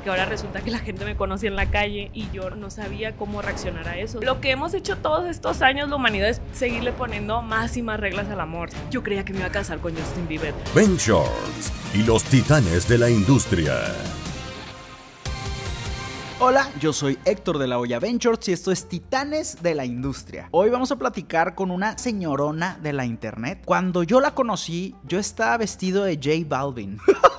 porque ahora resulta que la gente me conoce en la calle y yo no sabía cómo reaccionar a eso. Lo que hemos hecho todos estos años la humanidad es seguirle poniendo más y más reglas al amor. Yo creía que me iba a casar con Justin Bieber. Ventures y los titanes de la industria. Hola, yo soy Héctor de la Olla Ventures y esto es Titanes de la Industria. Hoy vamos a platicar con una señorona de la internet. Cuando yo la conocí, yo estaba vestido de J Balvin.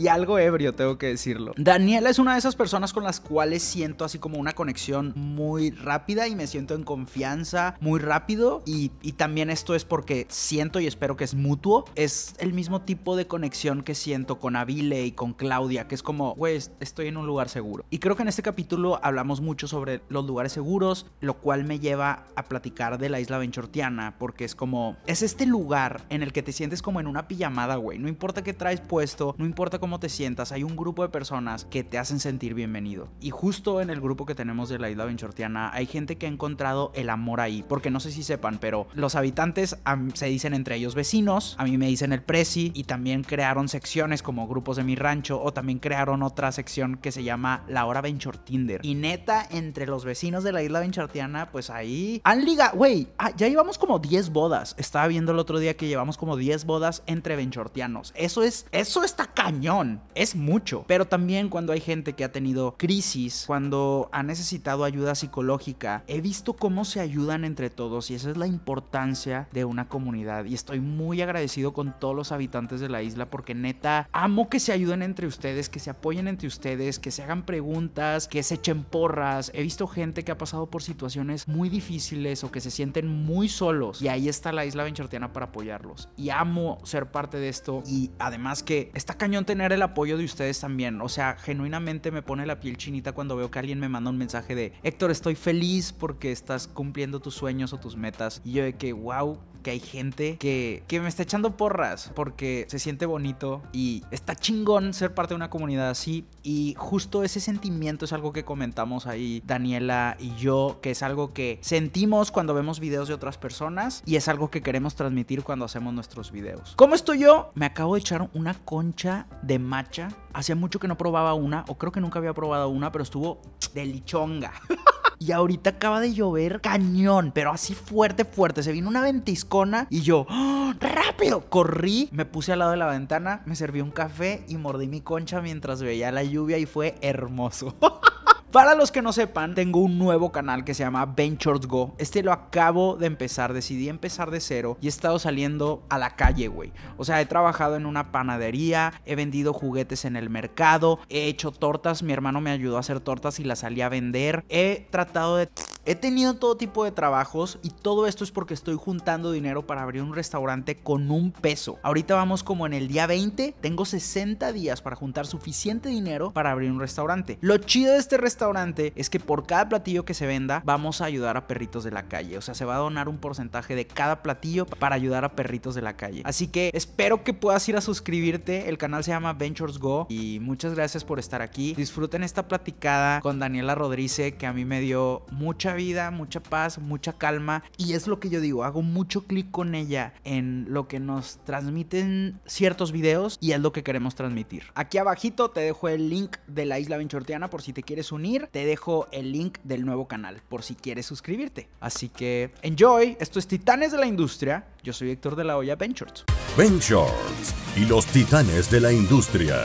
y algo ebrio, tengo que decirlo. Daniela es una de esas personas con las cuales siento así como una conexión muy rápida y me siento en confianza muy rápido y, también esto es porque siento y espero que es mutuo. Es el mismo tipo de conexión que siento con Avile y con Claudia, que es como, güey, estoy en un lugar seguro. Y creo que en este capítulo hablamos mucho sobre los lugares seguros, lo cual me lleva a platicar de la isla Benchortiana, porque es como, es este lugar en el que te sientes como en una pijamada, güey. No importa qué traes puesto, no importa cómo te sientas, hay un grupo de personas que te hacen sentir bienvenido. Y justo en el grupo que tenemos de la isla Benchortiana, hay gente que ha encontrado el amor ahí, porque no sé si sepan, pero los habitantes se dicen entre ellos vecinos, a mí me dicen el presi, y también crearon secciones como grupos de mi rancho, o también crearon otra sección que se llama La Hora Benchortinder. Y neta, entre los vecinos de la isla Benchortiana, pues ahí han ligado, güey, ah, ya llevamos como 10 bodas. Estaba viendo el otro día que llevamos como 10 bodas entre Benchortianos. Eso es, eso está cañón es mucho. Pero también cuando hay gente que ha tenido crisis, cuando ha necesitado ayuda psicológica, he visto cómo se ayudan entre todos y esa es la importancia de una comunidad. Y estoy muy agradecido con todos los habitantes de la isla porque neta, amo que se ayuden entre ustedes, que se apoyen entre ustedes, que se hagan preguntas, que se echen porras. He visto gente que ha pasado por situaciones muy difíciles o que se sienten muy solos y ahí está la isla benchartiana para apoyarlos. Y amo ser parte de esto y además que está cañón tener el apoyo de ustedes también. O sea, genuinamente me pone la piel chinita cuando veo que alguien me manda un mensaje de Héctor, estoy feliz porque estás cumpliendo tus sueños o tus metas. Y yo de que, wow, que hay gente que, que me está echando porras porque se siente bonito y está chingón ser parte de una comunidad así. Y justo ese sentimiento es algo que comentamos ahí Daniela y yo, que es algo que sentimos cuando vemos videos de otras personas y es algo que queremos transmitir cuando hacemos nuestros videos. ¿Cómo estoy yo? Me acabo de echar una concha de de macha. Hacía mucho que no probaba una, o creo que nunca había probado una, pero estuvo de lichonga. y ahorita acaba de llover cañón, pero así fuerte, fuerte. Se vino una ventiscona y yo, ¡Ah! rápido, corrí, me puse al lado de la ventana, me serví un café y mordí mi concha mientras veía la lluvia y fue hermoso. Para los que no sepan, tengo un nuevo canal que se llama Ventures Go. Este lo acabo de empezar, decidí empezar de cero y he estado saliendo a la calle, güey. O sea, he trabajado en una panadería, he vendido juguetes en el mercado, he hecho tortas, mi hermano me ayudó a hacer tortas y las salí a vender. He tratado de He tenido todo tipo de trabajos y todo esto es porque estoy juntando dinero para abrir un restaurante con un peso. Ahorita vamos como en el día 20, tengo 60 días para juntar suficiente dinero para abrir un restaurante. Lo chido de este restaurante es que por cada platillo que se venda vamos a ayudar a perritos de la calle. O sea, se va a donar un porcentaje de cada platillo para ayudar a perritos de la calle. Así que espero que puedas ir a suscribirte. El canal se llama Ventures Go y muchas gracias por estar aquí. Disfruten esta platicada con Daniela Rodríguez que a mí me dio mucha vida, mucha paz, mucha calma. Y es lo que yo digo, hago mucho clic con ella en lo que nos transmiten ciertos videos y es lo que queremos transmitir. Aquí abajito te dejo el link de la isla Benchortiana por si te quieres unir. Te dejo el link del nuevo canal por si quieres suscribirte. Así que enjoy. Esto es Titanes de la Industria. Yo soy Héctor de la Hoya Ventures. Ventures y los titanes de la industria.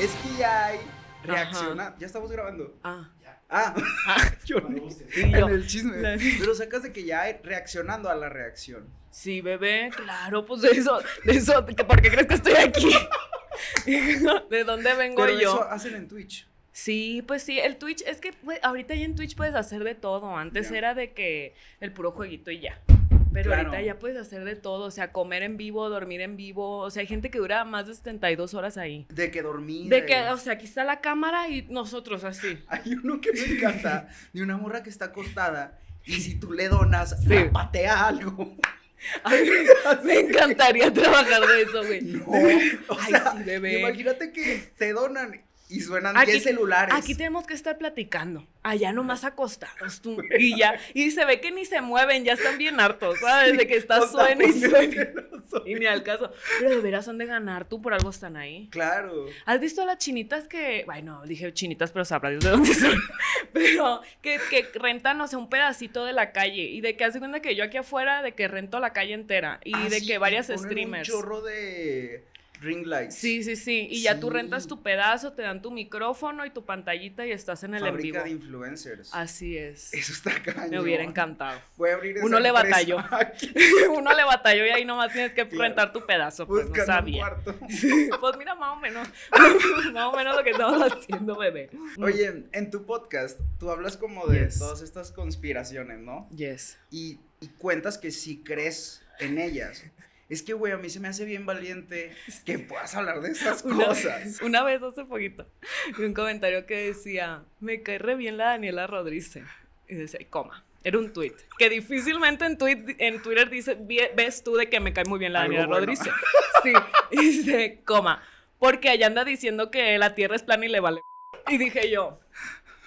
Es que ya hay reacciona. Ya estamos grabando. Ah. Ah, yo, ah, en el chisme. Pero sacas de que ya reaccionando a la reacción. Sí, bebé, claro, pues de eso, de eso, ¿por qué crees que estoy aquí? ¿De dónde vengo Pero yo? Eso hacen en Twitch. Sí, pues sí, el Twitch, es que pues, ahorita ya en Twitch puedes hacer de todo. Antes era de que el puro jueguito y ya. Pero ahorita ya puedes hacer de todo, o sea, comer en vivo, dormir en vivo, o sea, hay gente que dura más de 72 horas ahí. De que dormir. De que, o sea, aquí está la cámara y nosotros así. Hay uno que me encanta, de una morra que está acostada y si tú le donas, se patea algo. me encantaría trabajar de eso, güey. No, Ay, sí, imagínate que te donan y suenan 10 celulares. Aquí tenemos que estar platicando. Allá nomás acostados tú y ya. Y se ve que ni se mueven, ya están bien hartos, ¿sabes? de que está suena y suena. Y ni al caso. Pero de veras son de ganar, tú por algo están ahí. Claro. ¿Has visto a las chinitas que. Bueno, dije chinitas, pero sabrá de dónde son. Pero que, rentan, o sea, un pedacito de la calle. Y de que hace cuenta que yo aquí afuera, de que rento la calle entera. Y ah, de que varias streamers. Un chorro de ring light. Sí, sí, sí. Y ya tú rentas tu pedazo, te dan tu micrófono y tu pantallita y estás en el Fábrica en vivo. de influencers. Así es. Eso está cañón. Me hubiera encantado. Voy a abrir Uno le batalló. Uno le batalló y ahí nomás tienes que rentar tu pedazo. Pues no sabía. pues mira, más o menos. más o menos lo que estamos haciendo, bebé. Oye, en tu podcast, tú hablas como de todas estas conspiraciones, ¿no? Yes. Y, y cuentas que si crees en ellas. Es que, güey, a mí se me hace bien valiente que puedas hablar de estas cosas. una vez hace poquito, vi un comentario que decía, me cae re bien la Daniela Rodríguez. Y decía, coma. Era un tweet. Que difícilmente en, Twitter dice, ves tú de que me cae muy bien la Daniela Rodríguez. Sí. Y dice, coma. Porque allá anda diciendo que la tierra es plana y le vale. Y dije yo,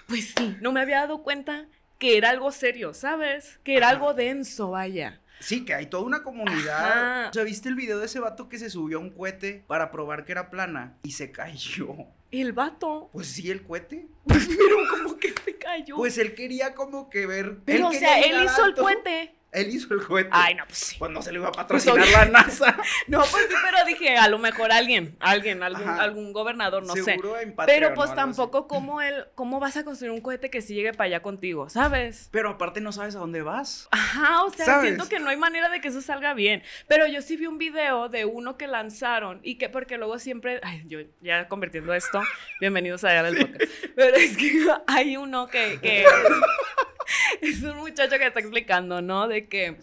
pues sí, no me había dado cuenta que era algo serio, ¿sabes? Que era algo denso, vaya. Sí, que hay toda una comunidad. O sea, ¿viste el video de ese vato que se subió a un cohete para probar que era plana y se cayó? ¿El vato? Pues sí, el cohete. Pero como que se cayó. Pues él quería como que ver. Pero, o sea, él hizo el puente él hizo el cohete. Ay, no, pues sí. Pues no se le iba a pues patrocinar la NASA. no, pues sí, pero dije, a lo mejor alguien, alguien, algún, gobernador, no sé. pero pues tampoco cómo él, ¿cómo vas a construir un cohete que sí llegue para allá contigo, sabes? Pero aparte no sabes a dónde vas. Ajá, o sea, siento que no hay manera de que eso salga bien. Pero yo sí vi un video de uno que lanzaron y que porque luego siempre, ay, yo ya convirtiendo esto, bienvenidos a allá del Pero es que hay uno que es un muchacho que está explicando, ¿no? De que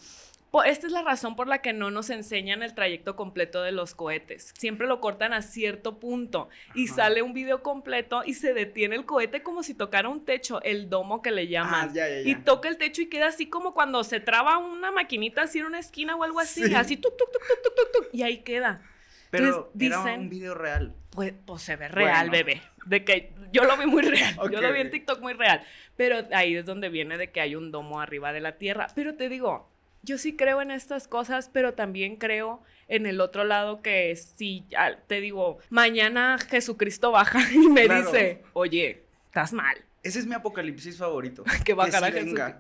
esta es la razón por la que no nos enseñan el trayecto completo de los cohetes. Siempre lo cortan a cierto punto y sale un video completo y se detiene el cohete como si tocara un techo, el domo que le llaman. Ah, ya, ya, ya. Y toca el techo y queda así como cuando se traba una maquinita así en una esquina o algo así, sí. así tuk, tuk, tuk, y ahí queda. Pero Entonces, un video real. Pues, pues, se ve real, bebé. De que yo lo vi muy real. yo lo vi en TikTok muy real. Pero ahí es donde viene de que hay un domo arriba de la tierra. Pero te digo, yo sí creo en estas cosas, pero también creo en el otro lado que si ah, te digo, mañana Jesucristo baja y me dice, oye, estás mal. Ese es mi apocalipsis favorito. Que bajara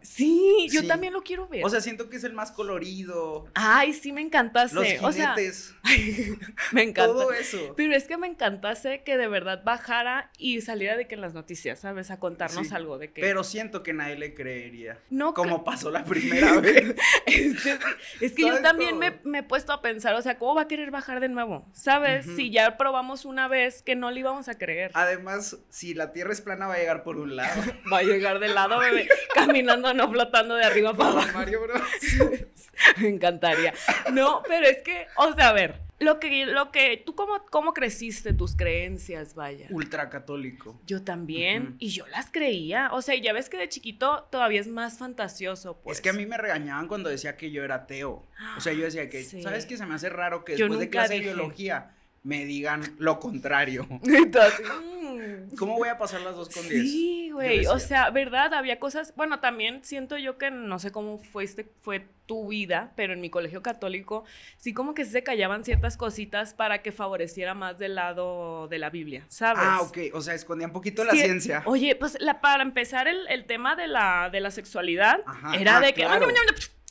Sí, sí, yo también lo quiero ver. O sea, siento que es el más colorido. Ay, sí, me encantase. Los jinetes. sea, me encanta. Todo eso. Pero es que me encantase que de verdad bajara y saliera de que en las noticias, ¿sabes? A contarnos algo de que. Pero siento que nadie le creería. No. Como pasó la primera vez. es que, yo también me, he puesto a pensar, o sea, ¿cómo va a querer bajar de nuevo? ¿Sabes? Si ya probamos una vez que no le íbamos a creer. Además, si la Tierra es plana, va a llegar por un Va a llegar de lado, bebé. Caminando, no flotando de arriba para abajo. Mario Me encantaría. No, pero es que, o sea, a ver, lo que, lo que, tú cómo, cómo creciste tus creencias, vaya. Ultracatólico. Yo también, y yo las creía. O sea, ya ves que de chiquito todavía es más fantasioso. Pues. Es que a mí me regañaban cuando decía que yo era ateo. O sea, yo decía que, ¿sabes qué? Se me hace raro que después de clase de biología me digan lo contrario. Entonces, mm". ¿Cómo voy a pasar las dos con 10? Sí, güey. O sea, ¿verdad? Había cosas. Bueno, también siento yo que no sé cómo fue este, tu vida, pero en mi colegio católico sí, como que se callaban ciertas cositas para que favoreciera más del lado de la Biblia, ¿sabes? Ah, ok. O sea, escondía un poquito la ciencia. Oye, pues la, para empezar, el, tema de la, de la sexualidad era ah, de que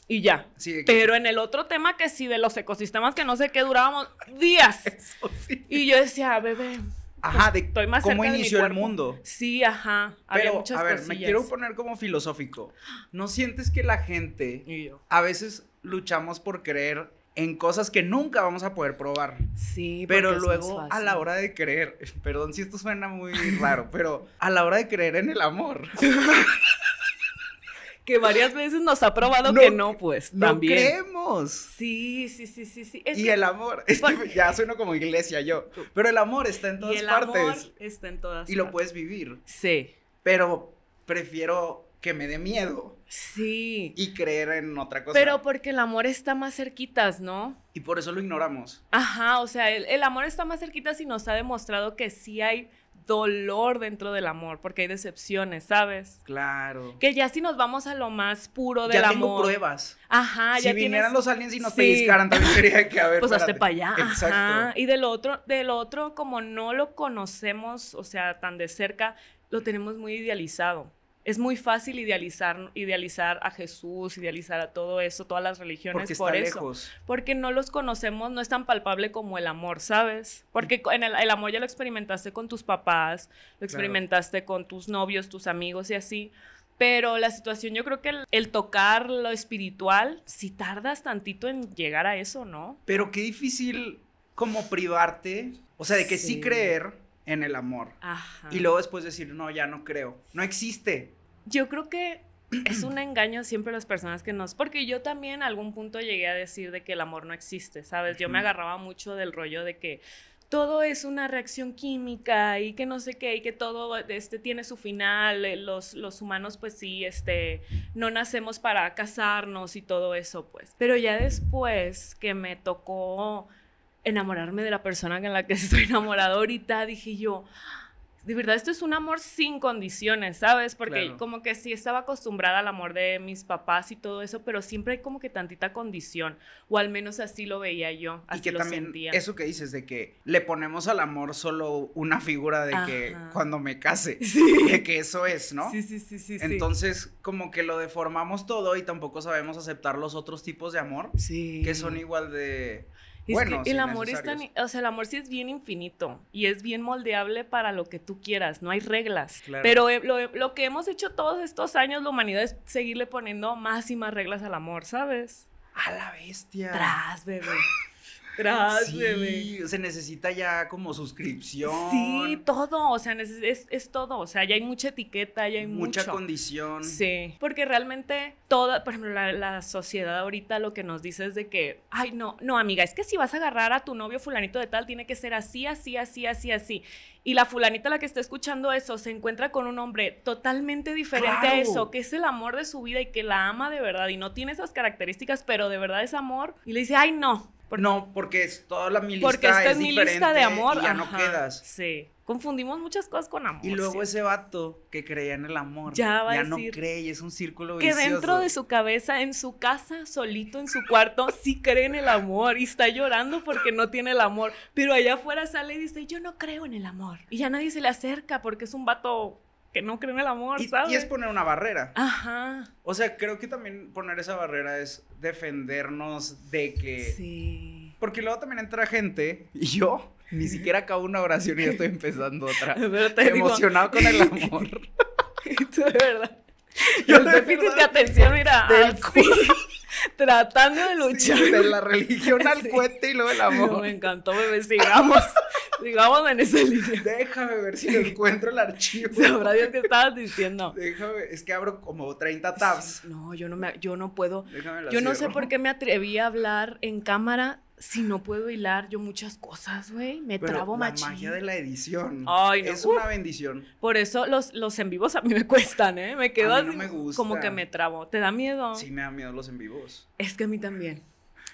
y ya. Pero en el otro tema que sí, de los ecosistemas que no sé qué durábamos días. Y yo decía, bebé. Ajá, pues, de cómo inició el mundo. Sí, ajá. Pero, a ver, me quiero poner como filosófico. ¿No sientes que la gente a veces luchamos por creer en cosas que nunca vamos a poder probar. Sí, pero luego a la hora de creer, perdón si esto suena muy raro, pero a la hora de creer en el amor. que varias veces nos ha probado que no, pues no también. creemos. Sí, sí, sí, sí, sí. y el amor, es que ya sueno como iglesia yo, pero el amor está en todas el partes. está en todas. Y lo puedes vivir. Sí. Pero prefiero que me dé miedo. Sí. Y creer en otra cosa. Pero porque el amor está más cerquitas, ¿no? Y por eso lo ignoramos. Ajá, o sea, el, el amor está más cerquitas y nos ha demostrado que sí hay dolor dentro del amor, porque hay decepciones, ¿sabes? Claro. Que ya si nos vamos a lo más puro del amor. Ya tengo pruebas. Ajá, si vinieran los aliens y nos sí. pellizcaran, también sería que, a ver, Pues hazte para allá. Exacto. Ajá. Y del otro, del otro, como no lo conocemos, o sea, tan de cerca, lo tenemos muy idealizado es muy fácil idealizar, idealizar a Jesús, idealizar a todo eso, todas las religiones porque por eso. Porque no los conocemos, no es tan palpable como el amor, ¿sabes? Porque en el, amor ya lo experimentaste con tus papás, lo experimentaste con tus novios, tus amigos y así. Pero la situación, yo creo que el, tocar lo espiritual, si tardas tantito en llegar a eso, ¿no? Pero qué difícil como privarte, o sea, de que sí, creer en el amor. Y luego después decir, no, ya no creo. No existe yo creo que es un engaño siempre las personas que nos... Porque yo también a algún punto llegué a decir de que el amor no existe, ¿sabes? Yo me agarraba mucho del rollo de que todo es una reacción química y que no sé qué, y que todo este, tiene su final, eh, los, los humanos pues sí, este, no nacemos para casarnos y todo eso, pues. Pero ya después que me tocó enamorarme de la persona con la que estoy enamorada ahorita, dije yo, de verdad esto es un amor sin condiciones, ¿sabes? Porque como que sí estaba acostumbrada al amor de mis papás y todo eso, pero siempre hay como que tantita condición, o al menos así lo veía yo, y que también Eso que dices de que le ponemos al amor solo una figura de que cuando me case, sí. de que eso es, ¿no? Sí, sí, sí, sí. Entonces como que lo deformamos todo y tampoco sabemos aceptar los otros tipos de amor, sí. que son igual de el amor es tan, o sea, el amor sí es bien infinito y es bien moldeable para lo que tú quieras, no hay reglas. Pero eh, lo, eh, lo, que hemos hecho todos estos años, la humanidad, es seguirle poniendo más y más reglas al amor, ¿sabes? A la bestia. Tras, bebé. Gracias. Sí, se necesita ya como suscripción. Sí, todo, o sea, es, todo, o sea, ya hay mucha etiqueta, ya hay mucha condición. Sí, porque realmente toda, por ejemplo, la, sociedad ahorita lo que nos dice es de que, ay, no, no, amiga, es que si vas a agarrar a tu novio fulanito de tal, tiene que ser así, así, así, así, así. Y la fulanita la que está escuchando eso se encuentra con un hombre totalmente diferente a eso, que es el amor de su vida y que la ama de verdad y no tiene esas características, pero de verdad es amor. Y le dice, ay, no, no, porque es toda la mi Porque esta es, mi lista de amor. ya no quedas. Sí. Confundimos muchas cosas con amor. Y luego ese vato que creía en el amor. Ya va a decir no cree es un círculo vicioso. Que dentro de su cabeza, en su casa, solito en su cuarto, sí cree en el amor y está llorando porque no tiene el amor. Pero allá afuera sale y dice, yo no creo en el amor. Y ya nadie se le acerca porque es un vato que no creen en el amor, y, ¿sabes? Y es poner una barrera. Ajá. O sea, creo que también poner esa barrera es defendernos de que... Sí. Porque luego también entra gente, y yo, ni siquiera acabo una oración y ya estoy empezando otra. Emocionado con el amor. Esto de verdad. Yo el déficit de atención, mira. Del tratando de luchar. de la religión al sí. cuete y luego el amor. me encantó, bebé. Sigamos, sigamos en ese línea. Déjame ver si encuentro el archivo. Sabrá Dios qué estabas diciendo. Déjame, es que abro como 30 tabs. No, yo no me, yo no puedo. yo no sé por qué me atreví a hablar en cámara si no puedo hilar yo muchas cosas, güey, me trabo machín. La magia de la edición. Es una bendición. Por eso los, los en vivos a mí me cuestan, ¿eh? Me quedo así, me como que me trabo. ¿Te da miedo? Sí, me da miedo los en vivos. Es que a mí también.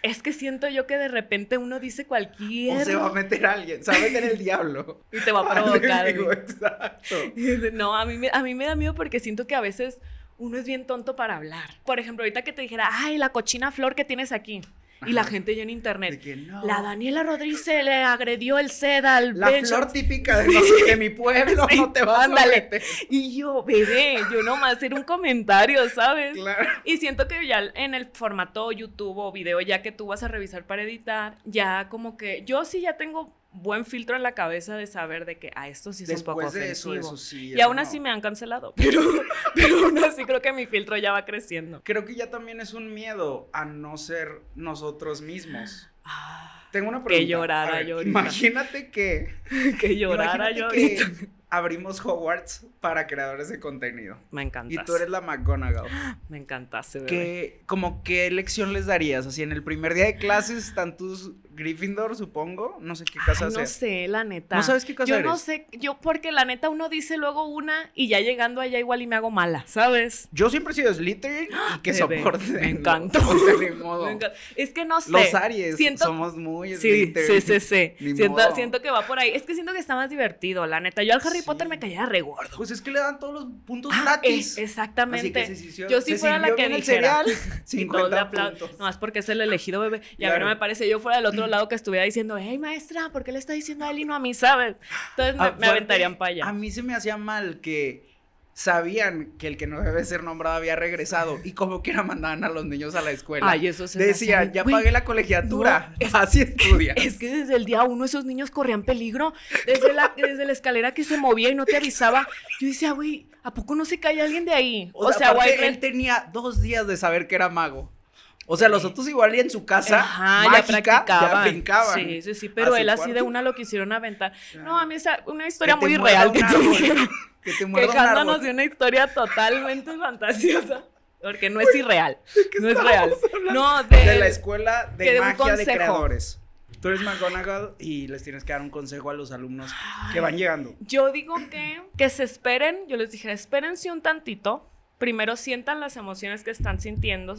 Es que siento yo que de repente uno dice cualquier. O se va a meter alguien, se va a meter el diablo. Y te va a provocar. exacto. No, a mí, a mí me da miedo porque siento que a veces uno es bien tonto para hablar. Por ejemplo, ahorita que te dijera, ay, la cochina flor que tienes aquí. Y la gente ya en internet. La Daniela Rodríguez se le agredió el sed al La flor típica de, mi pueblo, no te vas Ándale. Y yo, bebé, yo nomás hacer un comentario, ¿sabes? Y siento que ya en el formato YouTube o video, ya que tú vas a revisar para editar, ya como que yo sí ya tengo buen filtro en la cabeza de saber de que a ah, esto sí es un poco sí, y aún así me han cancelado, pero, aún así creo que mi filtro ya va creciendo. Creo que ya también es un miedo a no ser nosotros mismos. Ah, Tengo una pregunta. Que llorara yo. Imagínate que. que llorara yo. Que abrimos Hogwarts para creadores de contenido. Me encanta. Y tú eres la McGonagall. Me encantaste, ¿verdad? ¿Qué, como qué lección les darías? Así en el primer día de clases están tus Gryffindor, supongo. No sé qué casa Ay, No sé, la neta. ¿No sabes qué casa Yo no sé, yo porque la neta uno dice luego una y ya llegando allá igual y me hago mala, ¿sabes? Yo siempre he sido Slytherin y ¡Ah! que soporte. Me encanta. es que no sé. Los Aries somos muy sí, Sí, sí, sí. Siento, que va por ahí. Es que siento que está más divertido, la neta. Yo al Harry Potter me caía re reguardo Pues es que le dan todos los puntos ah, gratis. exactamente. Así yo si fuera la que dijera. El cereal, 50 y No, es porque es el elegido bebé. Y a ver, me parece, yo fuera del otro lado que estuviera diciendo, hey maestra, ¿por qué le está diciendo a él y no a mí, sabes? Entonces me, aventarían para allá. A mí se me hacía mal que sabían que el que no debe ser nombrado había regresado y como que quiera mandaban a los niños a la escuela. Ay, eso se Decían, ya pagué la colegiatura, así estudia. Es que desde el día uno esos niños corrían peligro, desde la, desde la escalera que se movía y no te avisaba. Yo decía, güey, ¿a poco no se cae alguien de ahí? O, sea, él tenía dos días de saber que era mago. O sea, los otros igual y en su casa ya, Sí, sí, sí, pero él así de una lo quisieron aventar. No, a mí es una historia muy real que te mujer. Que te Quejándonos de una historia totalmente fantasiosa. Porque no es irreal. No es real. No, de, la escuela de, magia de creadores. Tú eres McGonagall y les tienes que dar un consejo a los alumnos que van llegando. Yo digo que, que se esperen. Yo les dije, espérense un tantito primero sientan las emociones que están sintiendo,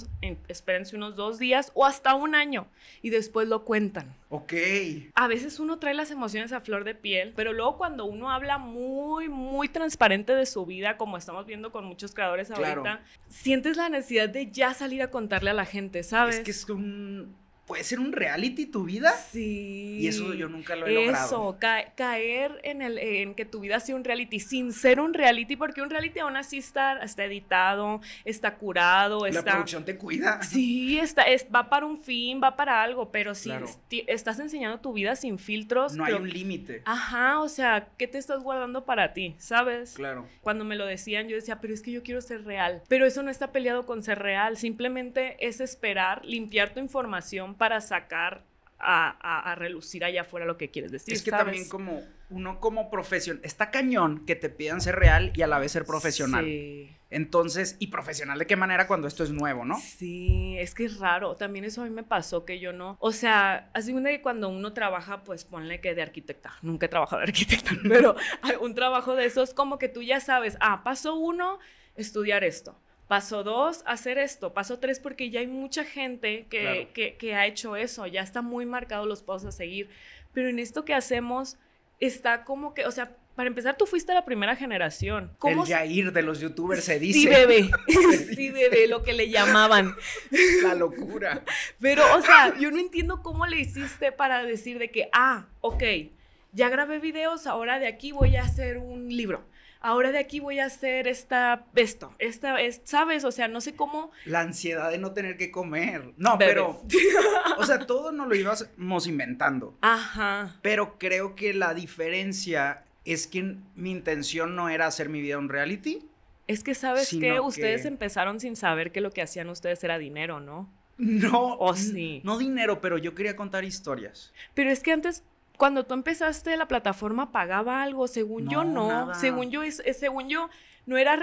espérense unos dos días o hasta un año y después lo cuentan. Ok. A veces uno trae las emociones a flor de piel, pero luego cuando uno habla muy, muy transparente de su vida, como estamos viendo con muchos creadores ahorita, sientes la necesidad de ya salir a contarle a la gente, ¿sabes? Es que es un puede ser un reality tu vida. Sí. Y eso yo nunca lo he logrado. Eso, caer en, el, en que tu vida sea un reality sin ser un reality, porque un reality aún así está, editado, está curado, está... La producción te cuida. Sí, está, es, va para un fin, va para algo, pero si estás enseñando tu vida sin filtros... No hay un límite. Ajá, o sea, ¿qué te estás guardando para ti? ¿Sabes? Claro. Cuando me lo decían, yo decía, pero es que yo quiero ser real. Pero eso no está peleado con ser real, simplemente es esperar, limpiar tu información para sacar a, relucir allá afuera lo que quieres decir. Es que también como uno como profesional, está cañón que te pidan ser real y a la vez ser profesional. Entonces, y profesional de qué manera cuando esto es nuevo, ¿no? Sí, es que es raro. También eso a mí me pasó que yo no, o sea, así una que cuando uno trabaja, pues ponle que de arquitecta, nunca he trabajado de arquitecta, pero un trabajo de esos como que tú ya sabes, ah, paso uno, estudiar esto Paso dos, hacer esto. Paso tres, porque ya hay mucha gente que, ha hecho eso, ya está muy marcado los pasos a seguir. Pero en esto que hacemos, está como que, o sea, para empezar, tú fuiste la primera generación. ¿Cómo el Jair de los youtubers se dice. Sí, bebé. sí, bebé, lo que le llamaban. La locura. Pero, o sea, yo no entiendo cómo le hiciste para decir de que, ah, ok, ya grabé videos, ahora de aquí voy a hacer un libro ahora de aquí voy a hacer esta, esto, esta, es, ¿sabes? O sea, no sé cómo. La ansiedad de no tener que comer. No, pero. o sea, todo nos lo íbamos inventando. Ajá. Pero creo que la diferencia es que mi intención no era hacer mi vida un reality. Es que, ¿sabes que Ustedes empezaron sin saber que lo que hacían ustedes era dinero, ¿no? No. O sí. No dinero, pero yo quería contar historias. Pero es que antes cuando tú empezaste la plataforma pagaba algo, según yo no, según yo eh, según yo no era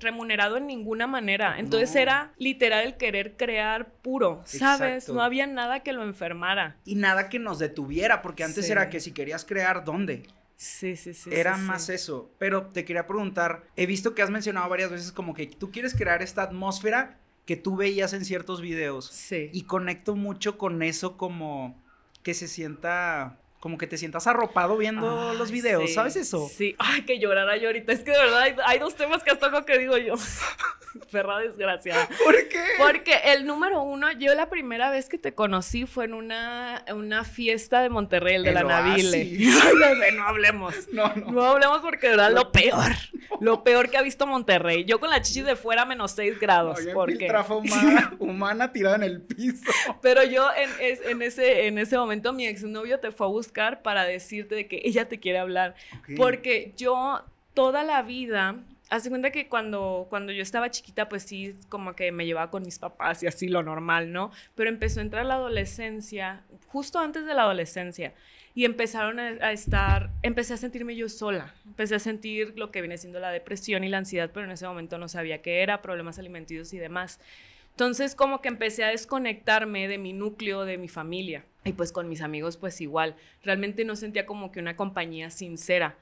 remunerado en ninguna manera, entonces era literal el querer crear puro, ¿sabes? No había nada que lo enfermara y nada que nos detuviera, porque antes era que si querías crear, ¿dónde? Sí, sí, sí. Era más eso. Pero te quería preguntar, he visto que has mencionado varias veces como que tú quieres crear esta atmósfera que tú veías en ciertos videos. Sí. Y conecto mucho con eso como que se sienta como que te sientas arropado viendo los videos, ¿sabes eso? Sí. Ay, que llorara yo ahorita. Es que de verdad hay, dos temas que hasta que digo yo. Perra desgraciada. ¿Por qué? Porque el número uno, yo la primera vez que te conocí fue en una, una fiesta de Monterrey, el de la Navile. no hablemos. No, no. No hablemos porque de verdad lo peor. Lo peor que ha visto Monterrey. Yo con la chichi de fuera menos 6 grados. No, porque... humana, humana tirada en el piso. Pero yo en, ese, en ese momento mi exnovio te fue a buscar para decirte de que ella te quiere hablar. Porque yo toda la vida, hace cuenta que cuando, cuando yo estaba chiquita, pues sí, como que me llevaba con mis papás y así lo normal, ¿no? Pero empezó a entrar la adolescencia, justo antes de la adolescencia y empezaron a, estar, empecé a sentirme yo sola, empecé a sentir lo que viene siendo la depresión y la ansiedad, pero en ese momento no sabía qué era, problemas alimenticios y demás. Entonces como que empecé a desconectarme de mi núcleo, de mi familia. Y pues con mis amigos pues igual, realmente no sentía como que una compañía sincera.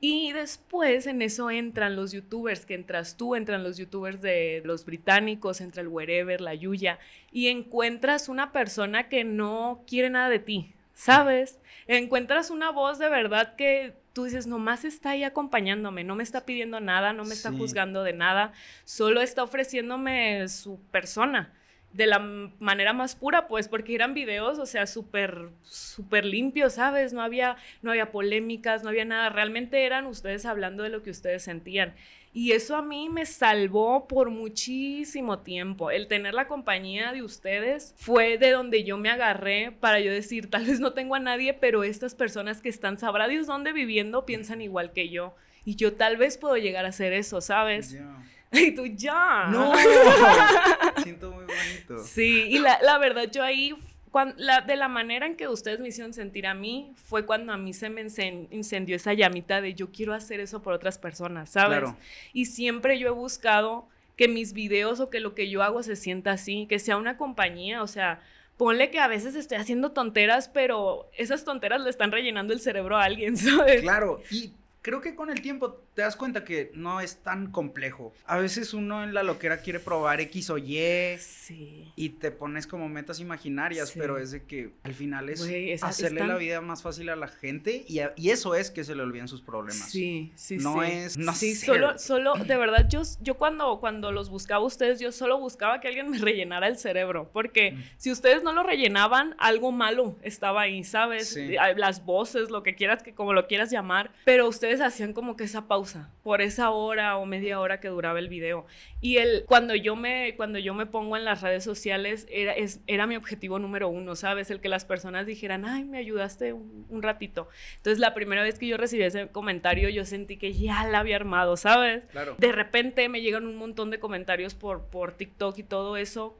Y después en eso entran los youtubers, que entras tú, entran los youtubers de los británicos, entra el wherever, la Yuya, y encuentras una persona que no quiere nada de ti, ¿sabes? Encuentras una voz de verdad que tú dices, nomás está ahí acompañándome, no me está pidiendo nada, no me está juzgando de nada, solo está ofreciéndome su persona de la manera más pura, pues, porque eran videos, o sea, súper, súper limpios, ¿sabes? No había, no había polémicas, no había nada, realmente eran ustedes hablando de lo que ustedes sentían. Y eso a mí me salvó por muchísimo tiempo. El tener la compañía de ustedes fue de donde yo me agarré para yo decir, tal vez no tengo a nadie, pero estas personas que están, sabrá Dios dónde viviendo, piensan igual que yo. Y yo tal vez puedo llegar a hacer eso, ¿sabes? Y tú ya. No. Siento muy bonito. Sí, y la, la verdad yo ahí de la manera en que ustedes me hicieron sentir a mí fue cuando a mí se me incendió esa llamita de yo quiero hacer eso por otras personas, ¿sabes? Y siempre yo he buscado que mis videos o que lo que yo hago se sienta así, que sea una compañía, o sea, ponle que a veces estoy haciendo tonteras, pero esas tonteras le están rellenando el cerebro a alguien, ¿sabes? Claro, y creo que con el tiempo te das cuenta que no es tan complejo. A veces uno en la loquera quiere probar X o Y y te pones como metas imaginarias, pero es de que al final es hacerle la vida más fácil a la gente y, eso es que se le olviden sus problemas. Sí, sí, no es no Sí, solo solo de verdad yo yo cuando cuando los buscaba ustedes yo solo buscaba que alguien me rellenara el cerebro, porque mm. si ustedes no lo rellenaban, algo malo estaba ahí, ¿sabes? Las voces, lo que quieras que como lo quieras llamar, pero ustedes hacían como que esa pausa por esa hora o media hora que duraba el video. Y el, cuando, yo me, cuando yo me pongo en las redes sociales, era, es, era mi objetivo número uno, ¿sabes? El que las personas dijeran, ay, me ayudaste un, ratito. Entonces, la primera vez que yo recibí ese comentario, yo sentí que ya la había armado, ¿sabes? De repente me llegan un montón de comentarios por, por TikTok y todo eso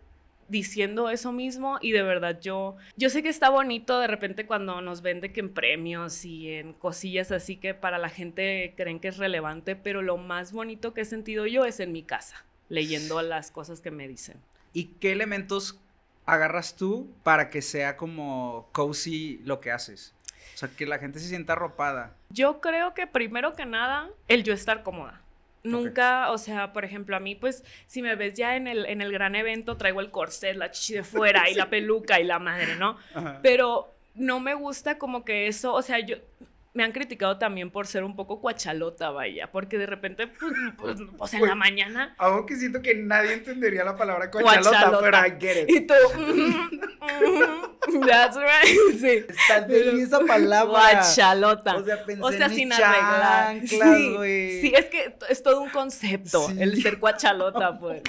diciendo eso mismo y de verdad yo, yo sé que está bonito de repente cuando nos vende que en premios y en cosillas así que para la gente creen que es relevante, pero lo más bonito que he sentido yo es en mi casa, leyendo las cosas que me dicen. ¿Y qué elementos agarras tú para que sea como cozy lo que haces? O sea, que la gente se sienta arropada. Yo creo que primero que nada, el yo estar cómoda. Nunca, o sea, por ejemplo, a mí, pues, si me ves ya en el, en el gran evento, traigo el corset, la chichi de fuera y la peluca y la madre, ¿no? Pero no me gusta como que eso, o sea, yo me han criticado también por ser un poco cuachalota, vaya, porque de repente, pues, pues, pues en la mañana. Aunque que siento que nadie entendería la palabra cuachalota, pero I get it. Y tú, mm, mm, mm, that's right, sí. Está esa palabra. Cuachalota. O sea, sin arreglar. Sí, sí, es que es todo un concepto el ser cuachalota, pues.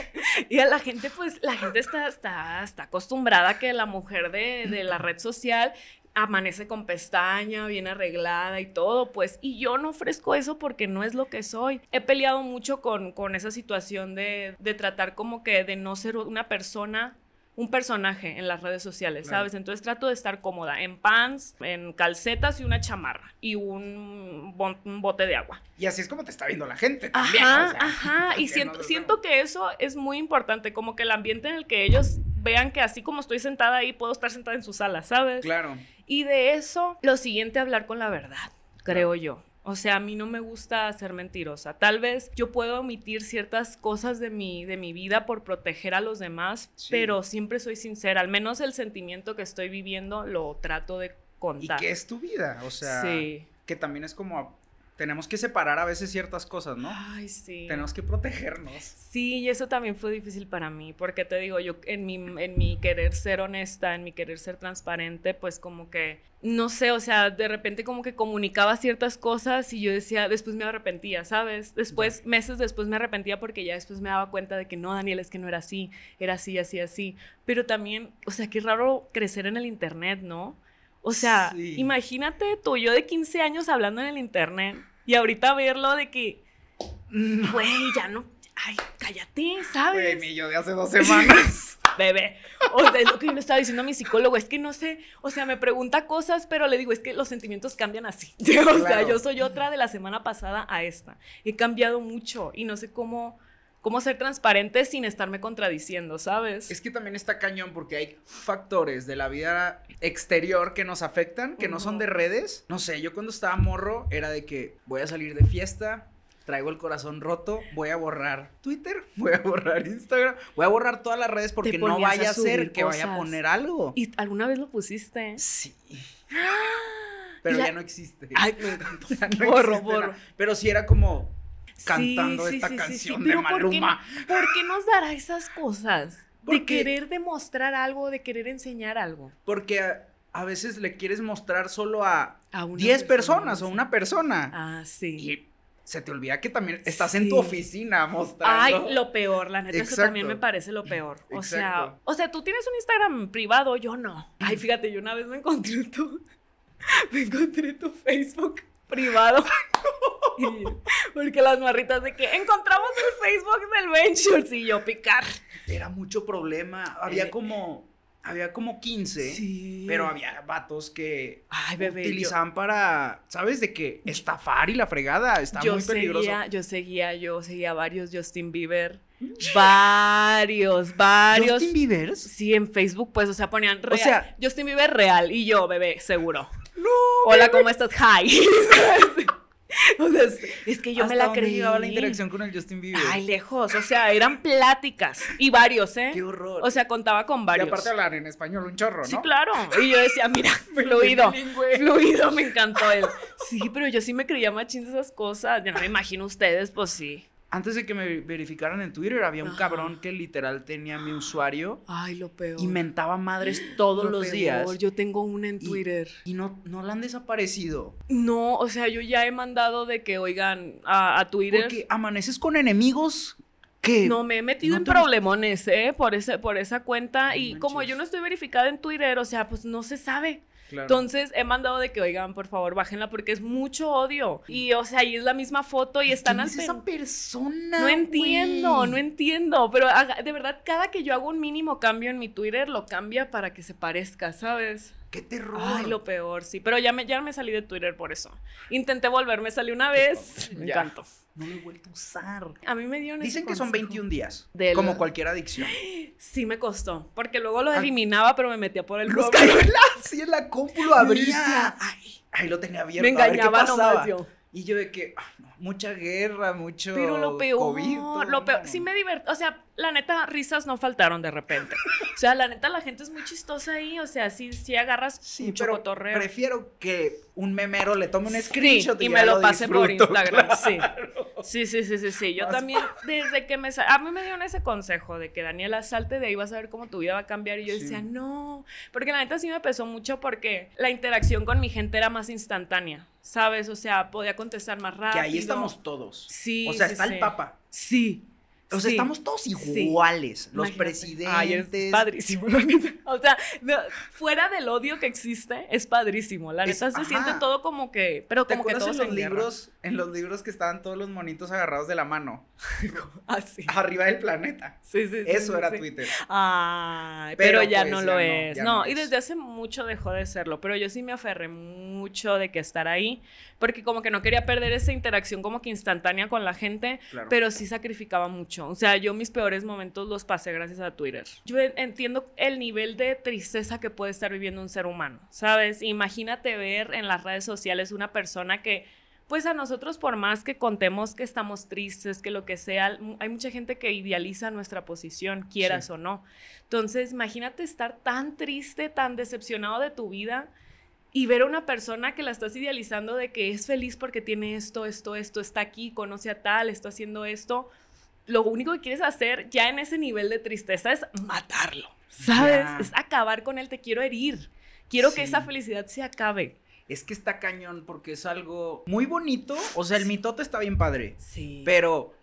Y a la gente, pues, la gente está, está, está acostumbrada a que la mujer de, de la red social amanece con pestaña, bien arreglada y todo, pues, y yo no ofrezco eso porque no es lo que soy. He peleado mucho con, con esa situación de, de tratar como que de no ser una persona un personaje en las redes sociales, ¿sabes? Entonces trato de estar cómoda en pants, en calcetas y una chamarra y un, bote de agua. Y así es como te está viendo la gente también. Ajá, ajá. Y siento, siento que eso es muy importante, como que el ambiente en el que ellos vean que así como estoy sentada ahí, puedo estar sentada en su sala, ¿sabes? Claro. Y de eso, lo siguiente, hablar con la verdad, creo yo. O sea, a mí no me gusta ser mentirosa. Tal vez yo puedo omitir ciertas cosas de mi, de mi vida por proteger a los demás, pero siempre soy sincera. Al menos el sentimiento que estoy viviendo lo trato de contar. Y que es tu vida, o sea, que también es como tenemos que separar a veces ciertas cosas, ¿no? Ay, sí. Tenemos que protegernos. Sí, y eso también fue difícil para mí, porque te digo, yo en mi, en mi querer ser honesta, en mi querer ser transparente, pues como que, no sé, o sea, de repente como que comunicaba ciertas cosas y yo decía, después me arrepentía, ¿sabes? Después, meses después me arrepentía porque ya después me daba cuenta de que no, Daniel, es que no era así, era así, así, así. Pero también, o sea, qué raro crecer en el Internet, ¿no? O sea, imagínate tú, yo de 15 años hablando en el Internet y ahorita verlo de que, mm, güey, ya no, ay, cállate, ¿sabes? Güey, yo de hace dos semanas. Bebé. O sea, es lo que yo le estaba diciendo a mi psicólogo, es que no sé, o sea, me pregunta cosas, pero le digo, es que los sentimientos cambian así. O sea, yo soy otra de la semana pasada a esta. He cambiado mucho y no sé cómo cómo ser transparente sin estarme contradiciendo, ¿sabes? Es que también está cañón porque hay factores de la vida exterior que nos afectan, que no son de redes. No sé, yo cuando estaba morro era de que voy a salir de fiesta, traigo el corazón roto, voy a borrar Twitter, voy a borrar Instagram, voy a borrar todas las redes porque no vaya a, ser que vaya a poner algo. ¿Y alguna vez lo pusiste? Sí. Pero ya no existe. Ay, no existe Pero sí era como cantando esta canción de Maluma. ¿por qué, nos dará esas cosas? de querer demostrar algo, de querer enseñar algo. Porque a, veces le quieres mostrar solo a, 10 personas o una persona. Ah, sí. Y se te olvida que también estás en tu oficina mostrando. Ay, lo peor, la neta, también me parece lo peor. O sea, o sea, tú tienes un Instagram privado, yo no. Ay, fíjate, yo una vez me encontré tu me encontré tu Facebook privado. Porque las marritas de que encontramos el Facebook del Ventures y yo picar. Era mucho problema. Había eh, como había como 15, sí. pero había vatos que Ay, bebé, utilizaban para, ¿sabes? De que estafar y la fregada, está muy peligroso. yo seguía, yo seguía varios Justin Bieber. Varios, varios. ¿Justin Bieber? Sí, en Facebook, pues, o sea, ponían real, o sea, Justin Bieber real y yo, bebé, seguro. No hola, ¿cómo estás? Hi. o es, que yo me la creí. la interacción con el Justin Bieber? Ay, lejos. O sea, eran pláticas. Y varios, ¿eh? Qué horror. O sea, contaba con varios. Y aparte hablar en español un chorro, ¿no? Sí, claro. Y yo decía, mira, fluido. fluido, me encantó él. Sí, pero yo sí me creía machín de esas cosas. Ya no me imagino ustedes, pues sí antes de que me verificaran en Twitter, había un cabrón que literal tenía mi usuario. Ay, lo peor. Y mentaba madres todos los días. Yo tengo una en Twitter. Y, no, no la han desaparecido. No, o sea, yo ya he mandado de que, oigan, a, Twitter. Porque amaneces con enemigos ¿Qué? No me he metido en problemones, ¿eh? Por, ese, por esa cuenta. y como yo no estoy verificada en Twitter, o sea, pues no se sabe. Entonces he mandado de que, oigan, por favor, bájenla porque es mucho odio. Y, o sea, ahí es la misma foto y están... ¿Quién es esa persona? No entiendo, no entiendo. Pero de verdad, cada que yo hago un mínimo cambio en mi Twitter, lo cambia para que se parezca, ¿sabes? ¡Qué terror! Ay, lo peor, sí. Pero ya me, ya me salí de Twitter por eso. Intenté volverme, me salí una vez. Me encantó no lo he vuelto a usar. A mí me dieron Dicen que son 21 días, como cualquier adicción. Sí me costó, porque luego lo ah. eliminaba, pero me metía por el buscador. Sí, en la cúpula abría. Ay, ahí lo tenía abierto. Me engañaba a ver qué y yo de que ah, mucha guerra, mucho. Pero lo peor, lo peor. Sí me divertí. O sea, la neta, risas no faltaron de repente. o sea, la neta, la gente es muy chistosa ahí. O sea, sí, sí agarras sí, mucho pero Prefiero que un memero le tome un escrito y, me lo, pase por Instagram. Sí. sí, sí, sí, sí, Yo también, desde que me. A mí me dieron ese consejo de que Daniela salte de ahí, vas a ver cómo tu vida va a cambiar. Y yo decía, no. Porque la neta sí me pesó mucho porque la interacción con mi gente era más instantánea. ¿sabes? O sea, podía contestar más rápido. Que ahí estamos todos. Sí. O sea, está el Papa. Sí. O sea, estamos todos iguales, los presidentes. Ay, es padrísimo. o sea, fuera del odio que existe, es padrísimo. La neta se siente todo como que, pero como que todos en los en libros, en los libros que estaban todos los monitos agarrados de la mano. Así. Ah, arriba del planeta. Sí, sí, Eso era Twitter. Ay, pero, pues ya no lo es. No, y desde hace mucho dejó de serlo, pero yo sí me aferré mucho de que estar ahí, porque como que no quería perder esa interacción como que instantánea con la gente, pero sí sacrificaba mucho o sea, yo mis peores momentos los pasé gracias a Twitter. Yo entiendo el nivel de tristeza que puede estar viviendo un ser humano, ¿sabes? Imagínate ver en las redes sociales una persona que pues a nosotros por más que contemos que estamos tristes, que lo que sea, hay mucha gente que idealiza nuestra posición, quieras o no. Entonces, imagínate estar tan triste, tan decepcionado de tu vida y ver a una persona que la estás idealizando de que es feliz porque tiene esto, esto, esto, está aquí, conoce a tal, está haciendo esto lo único que quieres hacer ya en ese nivel de tristeza es matarlo, ¿sabes? Es acabar con él, te quiero herir, quiero que esa felicidad se acabe. Es que está cañón porque es algo muy bonito, o sea, el mitote está bien padre, sí. pero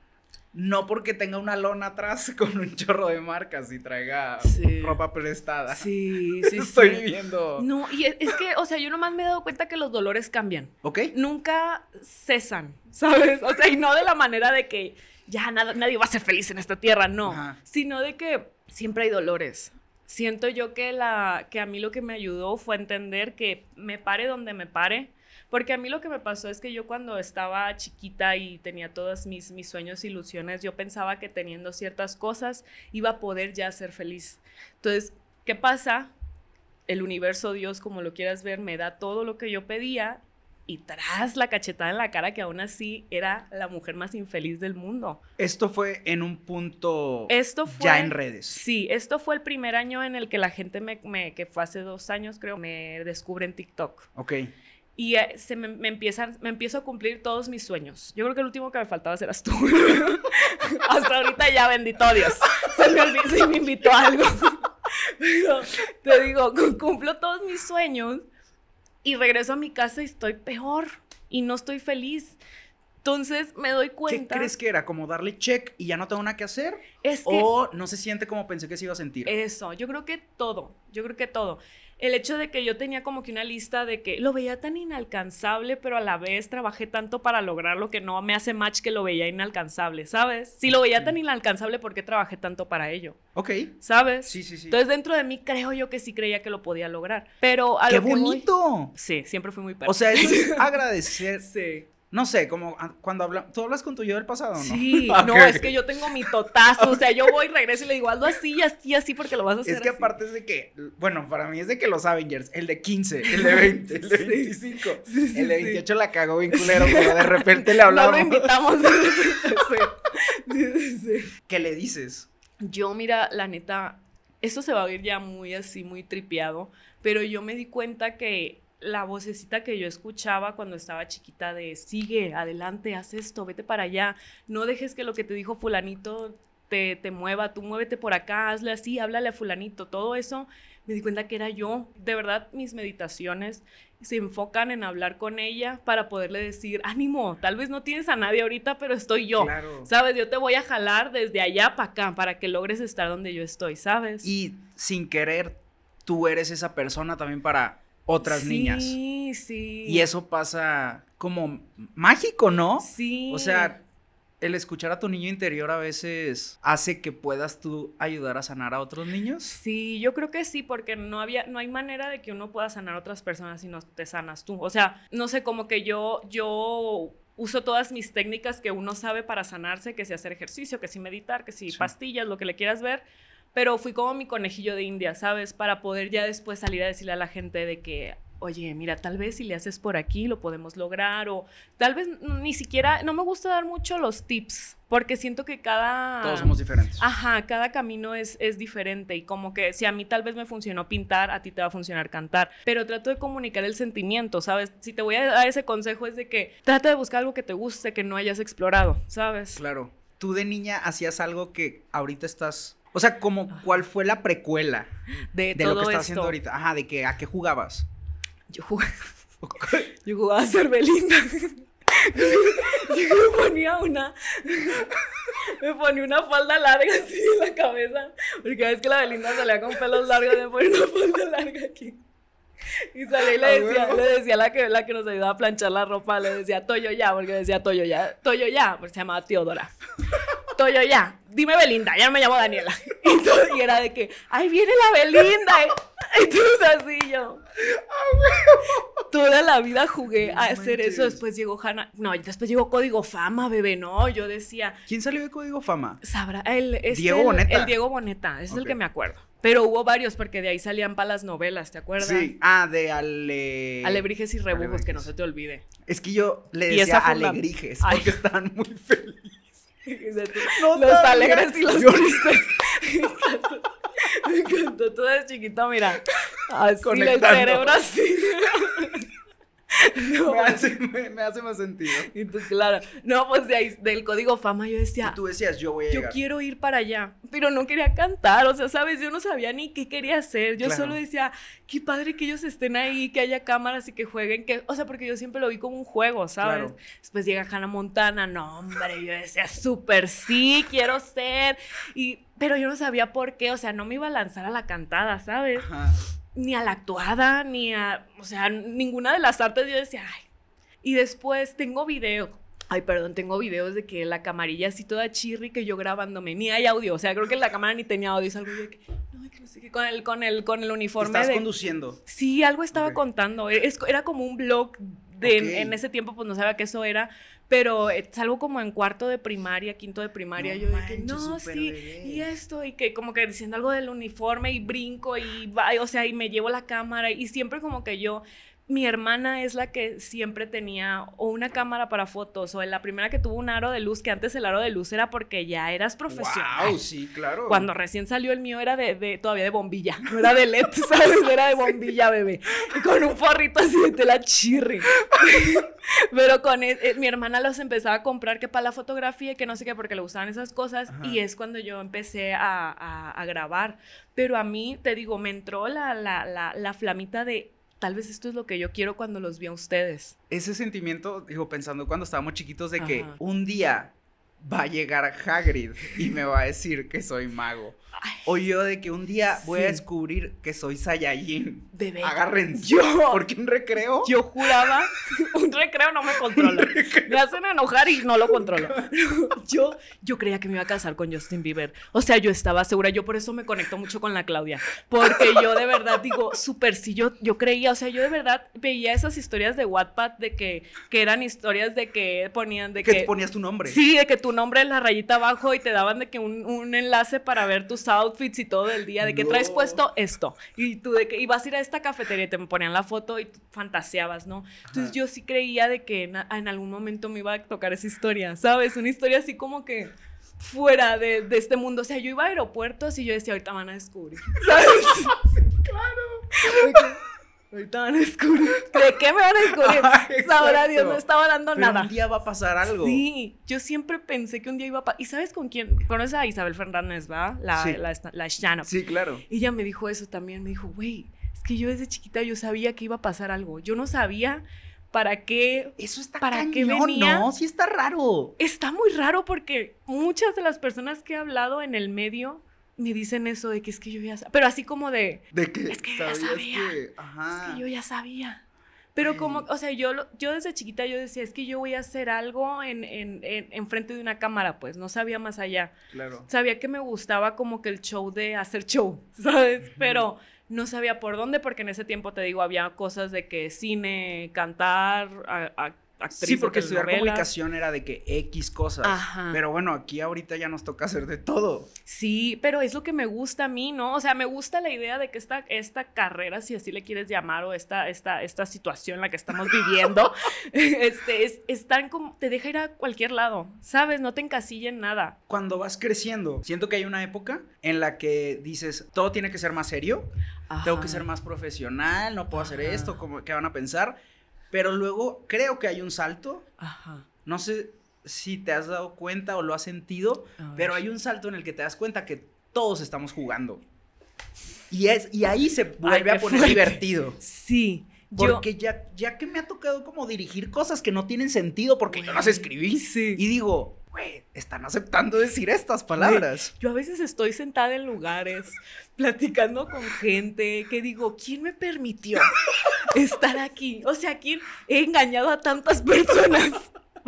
no porque tenga una lona atrás con un chorro de marcas y traiga ropa prestada. Sí, sí, Estoy No, y es, es, que, o sea, yo nomás me he dado cuenta que los dolores cambian. ¿Ok? Nunca cesan, ¿sabes? O sea, y no de la manera de que ya nada, nadie va a ser feliz en esta tierra, no, sino de que siempre hay dolores. Siento yo que, la, que a mí lo que me ayudó fue entender que me pare donde me pare, porque a mí lo que me pasó es que yo cuando estaba chiquita y tenía todos mis, mis sueños, ilusiones, yo pensaba que teniendo ciertas cosas iba a poder ya ser feliz. Entonces, ¿qué pasa? El universo, Dios, como lo quieras ver, me da todo lo que yo pedía y tras la cachetada en la cara que aún así era la mujer más infeliz del mundo. Esto fue en un punto esto ya en redes. Sí, esto fue el primer año en el que la gente me, que fue hace dos años creo, me descubre en TikTok. Ok. Y eh, se me, empiezan, me empiezo a cumplir todos mis sueños. Yo creo que el último que me faltaba eras tú. Hasta ahorita ya, bendito Dios. Se me, olvidó, y me invitó a algo. te digo, cumplo todos mis sueños y regreso a mi casa y estoy peor y no estoy feliz. Entonces me doy cuenta. ¿Qué crees que era? ¿Como darle check y ya no tengo nada que hacer? ¿O no se siente como pensé que se iba a sentir? Eso, yo creo que todo, yo creo que todo el hecho de que yo tenía como que una lista de que lo veía tan inalcanzable, pero a la vez trabajé tanto para lograr lo que no me hace match que lo veía inalcanzable, ¿sabes? Si lo veía tan inalcanzable, ¿por qué trabajé tanto para ello? Ok. ¿Sabes? Sí, sí, sí. Entonces dentro de mí creo yo que sí creía que lo podía lograr, pero al ¡Qué bonito! sí, siempre fui muy perfecta. O sea, es agradecer. No sé, como ah, cuando hablas, ¿tú hablas con tu yo del pasado no? Sí, ah, no, es que yo tengo mi totazo, o sea, yo voy, regreso y le digo, algo así, y así, así, porque lo vas a hacer Es que aparte es de que, bueno, para mí es de que los Avengers, el de 15, el de 20, el de 25, sí, el de 28 la cagó bien culero, pero de repente le hablamos. No lo invitamos. ¿Qué le dices? Yo, mira, la neta, eso se va a ver ya muy así, muy tripeado, pero yo me di cuenta que la vocecita que yo escuchaba cuando estaba chiquita de sigue, adelante, haz esto, vete para allá, no dejes que lo que te dijo fulanito te, te, mueva, tú muévete por acá, hazle así, háblale a fulanito, todo eso, me di cuenta que era yo. De verdad, mis meditaciones se enfocan en hablar con ella para poderle decir, ánimo, tal vez no tienes a nadie ahorita, pero estoy yo. Claro. Sabes, yo te voy a jalar desde allá para acá para que logres estar donde yo estoy, ¿sabes? Y sin querer, tú eres esa persona también para otras niñas. Sí, sí. Y eso pasa como mágico, ¿no? Sí. O sea, el escuchar a tu niño interior a veces hace que puedas tú ayudar a sanar a otros niños. Sí, yo creo que sí, porque no había, no hay manera de que uno pueda sanar a otras personas si no te sanas tú. O sea, no sé, como que yo, yo uso todas mis técnicas que uno sabe para sanarse, que si hacer ejercicio, que si meditar, que si pastillas, lo que le quieras ver pero fui como mi conejillo de India, ¿sabes? Para poder ya después salir a decirle a la gente de que, oye, mira, tal vez si le haces por aquí lo podemos lograr o tal vez ni siquiera, no me gusta dar mucho los tips porque siento que cada... Todos somos diferentes. Ajá, cada camino es, es diferente y como que si a mí tal vez me funcionó pintar, a ti te va a funcionar cantar, pero trato de comunicar el sentimiento, ¿sabes? Si te voy a dar ese consejo es de que trata de buscar algo que te guste, que no hayas explorado, ¿sabes? Claro. ¿Tú de niña hacías algo que ahorita estás o sea, como cuál fue la precuela de, lo que estás haciendo ahorita. Ajá, de que a qué jugabas. Yo jugaba, yo jugaba a ser Belinda. yo me ponía una me ponía una falda larga así en la cabeza porque a veces que la Belinda salía con pelos largos me ponía una falda larga aquí y salí y le decía, le decía la que, la que nos ayudaba a planchar la ropa, le decía Toyo ya, porque decía Toyo ya, Toyo ya, porque se llamaba Teodora yo ya, dime Belinda, ya me llamo Daniela. y era de que, ahí viene la Belinda. Entonces así yo. Toda la vida jugué a hacer eso. Después llegó Hanna. No, después llegó Código Fama, bebé. No, yo decía. ¿Quién salió de Código Fama? Sabrá. El, Diego Boneta. El Diego Boneta. Es el que me acuerdo. Pero hubo varios porque de ahí salían para las novelas, ¿te acuerdas? Sí, ah, de Ale... Alebrijes y Rebujos, que no se te olvide. Es que yo le decía Alebrijes porque estaban muy felices no los alegres y los Me tristes. Me encantó. Tú eres chiquito, mira. Así, el cerebro así. No, me, hace, más sentido. claro. No, pues de del código fama yo decía. tú decías, yo voy Yo quiero ir para allá. Pero no quería cantar. O sea, ¿sabes? Yo no sabía ni qué quería hacer. Yo solo decía, qué padre que ellos estén ahí, que haya cámaras y que jueguen. Que, o sea, porque yo siempre lo vi como un juego, ¿sabes? Después llega Hannah Montana. No, hombre, yo decía, súper sí, quiero ser. Y, pero yo no sabía por qué. O sea, no me iba a lanzar a la cantada, ¿sabes? Ajá ni a la actuada, ni a, o sea, ninguna de las artes. Yo decía, ay. Y después tengo video. Ay, perdón, tengo videos de que la camarilla así toda chirri que yo grabándome. Ni hay audio, o sea, creo que la cámara ni tenía audio. Es algo que, no, sé con el, con el, con el uniforme. ¿Estás conduciendo? Sí, algo estaba contando. era como un blog de, en, en ese tiempo, pues no sabía que eso era, pero salgo como en cuarto de primaria, quinto de primaria, yo dije, no, sí, y esto, y que como que diciendo algo del uniforme y brinco y, o sea, y me llevo la cámara y siempre como que yo mi hermana es la que siempre tenía o una cámara para fotos o la primera que tuvo un aro de luz, que antes el aro de luz era porque ya eras profesional. Wow, sí, claro. Cuando recién salió el mío era de, todavía de bombilla, no era de LED, Era de bombilla, bebé. Y con un forrito así de tela chirri. Pero con e, eh, mi hermana los empezaba a comprar que para la fotografía y que no sé qué porque le gustaban esas cosas y es cuando yo empecé a, grabar. Pero a mí, te digo, me entró la, la, la flamita de tal vez esto es lo que yo quiero cuando los vi a ustedes. Ese sentimiento, digo, pensando cuando estábamos chiquitos de que un día va a llegar Hagrid y me va a decir que soy mago. O yo de que un día voy a descubrir que soy Saiyajin. Bebé. Agárrense. Yo. Porque un recreo. Yo juraba. un recreo no me controla. Me hacen enojar y no lo controlo. yo, yo creía que me iba a casar con Justin Bieber. O sea, yo estaba segura. Yo por eso me conecto mucho con la Claudia. Porque yo de verdad digo, súper sí. Yo, yo creía, o sea, yo de verdad veía esas historias de Wattpad de que, que eran historias de que ponían de que. Que ponías tu nombre. Sí, de que tu nombre en la rayita abajo y te daban de que un, un enlace para ver tus outfits y todo el día, de que traes puesto esto. Y tú de que ibas a ir a esta cafetería y te ponían la foto y fantaseabas, ¿no? Entonces yo sí creía de que en, algún momento me iba a tocar esa historia, ¿sabes? Una historia así como que fuera de, este mundo. O sea, yo iba a aeropuertos y yo decía, ahorita van a descubrir, ¿sabes? claro. Ahorita van a ¿De qué me van a descubrir? Ahora Dios no estaba dando nada. Un día va a pasar algo. Sí, yo siempre pensé que un día iba a pasar. ¿Y sabes con quién? Con esa Isabel Fernández, ¿va? La, sí. la, la, Sí, claro. Ella me dijo eso también. Me dijo, güey, es que yo desde chiquita yo sabía que iba a pasar algo. Yo no sabía para qué. Eso está para cañón, qué venía. No, sí está raro. Está muy raro porque muchas de las personas que he hablado en el medio me dicen eso de que es que yo ya sabía. Pero así como de. De que. Es que yo ya sabía. Es que yo ya sabía. Pero como, o sea, yo, yo desde chiquita yo decía, es que yo voy a hacer algo en, en, en, frente de una cámara, pues, no sabía más allá. Claro. Sabía que me gustaba como que el show de hacer show, ¿sabes? Pero no sabía por dónde, porque en ese tiempo, te digo, había cosas de que cine, cantar, Sí, porque estudiar comunicación era de que X cosas. Pero bueno, aquí ahorita ya nos toca hacer de todo. Sí, pero es lo que me gusta a mí, ¿no? O sea, me gusta la idea de que esta, esta carrera, si así le quieres llamar, o esta, esta, esta situación en la que estamos viviendo, este, es, tan como, te deja ir a cualquier lado, ¿sabes? No te encasilla en nada. Cuando vas creciendo, siento que hay una época en la que dices, todo tiene que ser más serio, tengo que ser más profesional, no puedo hacer esto, como, ¿qué van a pensar? Pero luego creo que hay un salto. Ajá. No sé si te has dado cuenta o lo has sentido, pero hay un salto en el que te das cuenta que todos estamos jugando. Y, es, y ahí se vuelve a poner divertido. Sí. Porque ya, ya que me ha tocado como dirigir cosas que no tienen sentido porque yo las escribí. Y digo, están aceptando decir estas palabras. yo a veces estoy sentada en lugares, platicando con gente, que digo, ¿quién me permitió estar aquí? O sea, ¿quién he engañado a tantas personas?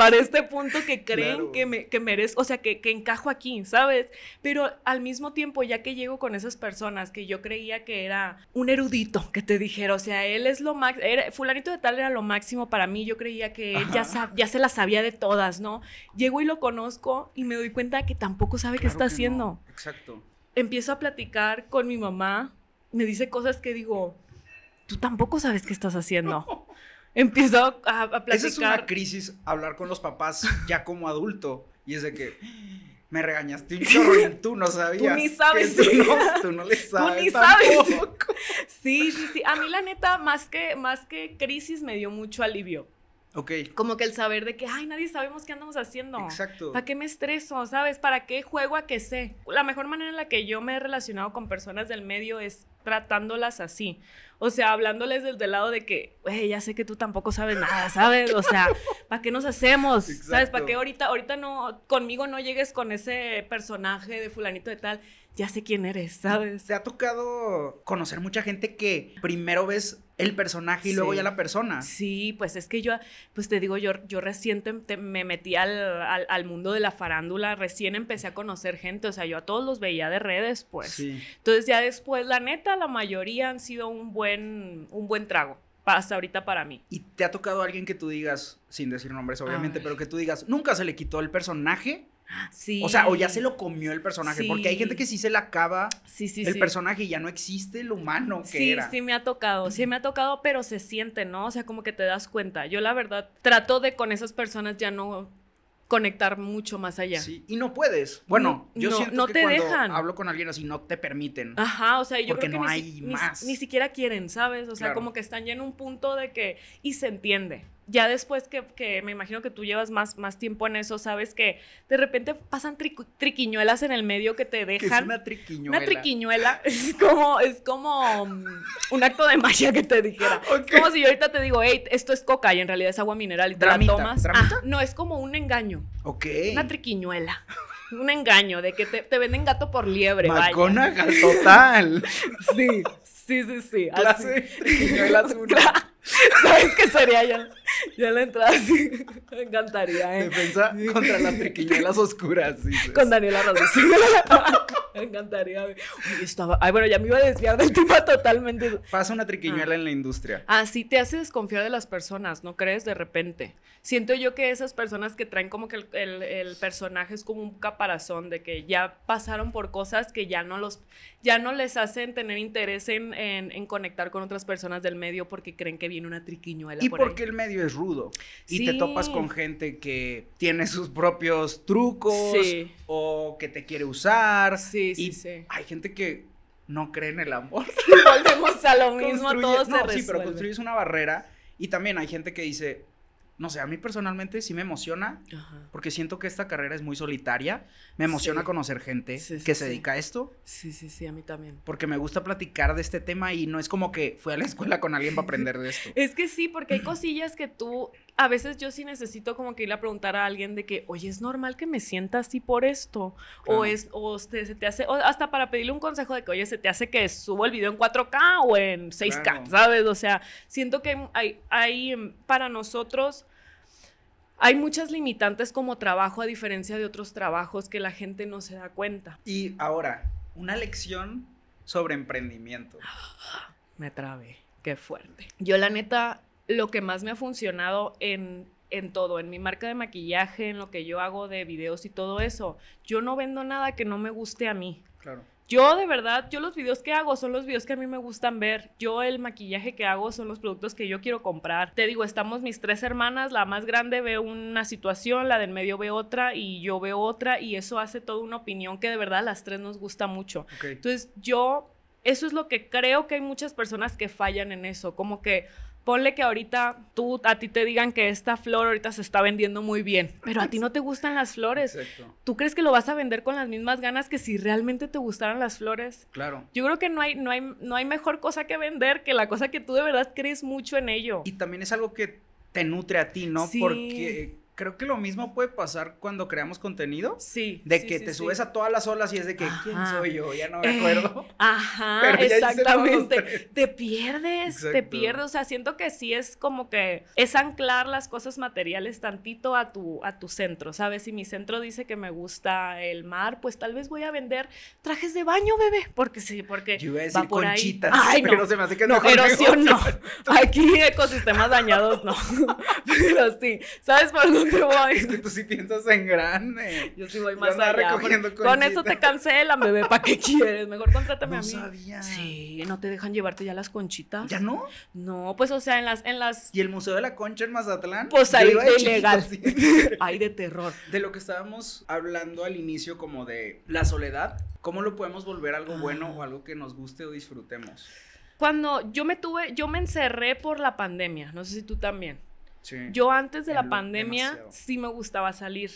para este punto que creen que, me, merezco, o sea, que, encajo aquí, ¿sabes? Pero al mismo tiempo, ya que llego con esas personas que yo creía que era un erudito, que te dijera, o sea, él es lo máximo, fulanito de tal era lo máximo para mí, yo creía que él ya, ya se la sabía de todas, ¿no? Llego y lo conozco y me doy cuenta que tampoco sabe qué está haciendo. Exacto. Empiezo a platicar con mi mamá, me dice cosas que digo, tú tampoco sabes qué estás haciendo. empiezo a, platicar. Esa es una crisis, hablar con los papás ya como adulto. Y es de que me regañaste un chorro y tú no sabías. Tú ni sabes. Tú no, le sabes. Tú ni tampoco. sabes. Sí, sí, sí. A mí, la neta, más que, más que crisis, me dio mucho alivio. Ok. Como que el saber de que, ay, nadie sabemos qué andamos haciendo. Exacto. ¿Para qué me estreso? ¿Sabes? ¿Para qué juego a que sé? La mejor manera en la que yo me he relacionado con personas del medio es tratándolas así. O sea, hablándoles desde el lado de que, güey, ya sé que tú tampoco sabes nada, ¿sabes? O sea, ¿para qué nos hacemos? ¿Sabes? ¿Para qué ahorita, ahorita no, conmigo no llegues con ese personaje de fulanito de tal? Ya sé quién eres, ¿sabes? Te ha tocado conocer mucha gente que primero ves el personaje y luego ya la persona. Sí, pues es que yo, pues te digo, yo, yo recién me metí al, mundo de la farándula, recién empecé a conocer gente, o sea, yo a todos los veía de redes, pues. Entonces ya después, la neta, la mayoría han sido un buen, un buen trago hasta ahorita para mí. ¿Y te ha tocado alguien que tú digas, sin decir nombres obviamente, pero que tú digas, nunca se le quitó el personaje? O sea, o ya se lo comió el personaje, porque hay gente que sí se la acaba el personaje y ya no existe el humano que sí, era. Sí, me ha tocado, sí me ha tocado, pero se siente, ¿no? O sea, como que te das cuenta. Yo la verdad trato de con esas personas ya no conectar mucho más allá. Sí, y no puedes. Bueno, yo siento no que te cuando dejan. hablo con alguien así no te permiten. Ajá, o sea, yo creo que no ni, hay más. Ni, siquiera quieren, ¿sabes? O sea, como que están ya en un punto de que y se entiende ya después que, me imagino que tú llevas más, más tiempo en eso, sabes que de repente pasan triquiñuelas en el medio que te dejan. es una triquiñuela. Una triquiñuela es como, es como mm, un acto de magia que te dijera. Es como si yo ahorita te digo, hey, esto es coca y en realidad es agua mineral y te la tomas. no, es como un engaño. Ok. Una triquiñuela un engaño de que te, venden gato por liebre. Macona total. sí, sí, sí, sí. así. triquiñuelas una. ¿Sabes qué sería ya? Ya la entrada así. Me encantaría, ¿eh? Defensa contra las triquiñuelas oscuras. Con Daniela Rodríguez. me encantaría. estaba... Ay, bueno, ya me iba a desviar del tema totalmente. Pasa una triquiñuela ah. en la industria. Así ah, te hace desconfiar de las personas, ¿no crees? De repente. Siento yo que esas personas que traen como que el personaje es como un caparazón de que ya pasaron por cosas que ya no los ya no les hacen tener interés en, conectar con otras personas del medio porque creen que viene una triquiñuela. Y porque el medio es rudo y te topas con gente que tiene sus propios trucos o que te quiere usar. Sí, sí, Hay gente que no cree en el amor. Volvemos a lo mismo, todo no, se Sí, pero construyes una barrera y también hay gente que dice, no sé, a mí personalmente sí me emociona, porque siento que esta carrera es muy solitaria. Me emociona conocer gente que se dedica a esto. Sí, sí, sí, a mí también. Porque me gusta platicar de este tema y no es como que fui a la escuela con alguien para aprender de esto. es que sí, porque hay cosillas que tú, a veces yo sí necesito como que ir a preguntar a alguien de que, oye, es normal que me sienta así por esto. O es, o se, te hace, o hasta para pedirle un consejo de que, oye, se te hace que subo el video en 4K o en 6K, ¿sabes? O sea, siento que hay, hay para nosotros hay muchas limitantes como trabajo a diferencia de otros trabajos que la gente no se da cuenta. Y ahora, una lección sobre emprendimiento. Me trabé, qué fuerte. Yo la neta, lo que más me ha funcionado en, en todo, en mi marca de maquillaje, en lo que yo hago de videos y todo eso, yo no vendo nada que no me guste a mí. Claro. Yo de verdad, yo los videos que hago son los videos que a mí me gustan ver. Yo el maquillaje que hago son los productos que yo quiero comprar. Te digo, estamos mis tres hermanas, la más grande ve una situación, la del medio ve otra y yo veo otra y eso hace toda una opinión que de verdad las tres nos gusta mucho. Entonces yo, eso es lo que creo que hay muchas personas que fallan en eso, como que... Ponle que ahorita tú, a ti te digan que esta flor ahorita se está vendiendo muy bien, pero a ti no te gustan las flores. ¿Tú crees que lo vas a vender con las mismas ganas que si realmente te gustaran las flores? Claro. Yo creo que no hay, no hay, no hay mejor cosa que vender que la cosa que tú de verdad crees mucho en ello. Y también es algo que te nutre a ti, ¿no? Porque creo que lo mismo puede pasar cuando creamos contenido. Sí. De que te subes a todas las olas y es de que, ¿quién soy yo? Ya no me eh, acuerdo. ajá, exactamente. Te pierdes, te pierdes. O sea, siento que sí es como que es anclar las cosas materiales tantito a tu, a tu centro, ¿sabes? Si mi centro dice que me gusta el mar, pues tal vez voy a vender trajes de baño, bebé. Porque sí, porque conchitas, no. se me hace que no, no. Aquí ecosistemas dañados no. pero sí, ¿sabes por qué? pero es que tú sí piensas en grande. Yo sí voy más con eso te cancela, bebé. ¿Para qué quieres? Mejor contrátame a mí. sabía. Sí, no te dejan llevarte ya las conchitas. ¿Ya no? No, pues o sea, en las, en las. ¿Y el Museo de la Concha en Mazatlán? Pues ahí de ilegal. Ahí de terror. De lo que estábamos hablando al inicio, como de la soledad, ¿cómo lo podemos volver algo bueno ah. o algo que nos guste o disfrutemos? Cuando yo me tuve, yo me encerré por la pandemia, no sé si tú también yo antes de la pandemia sí me gustaba salir.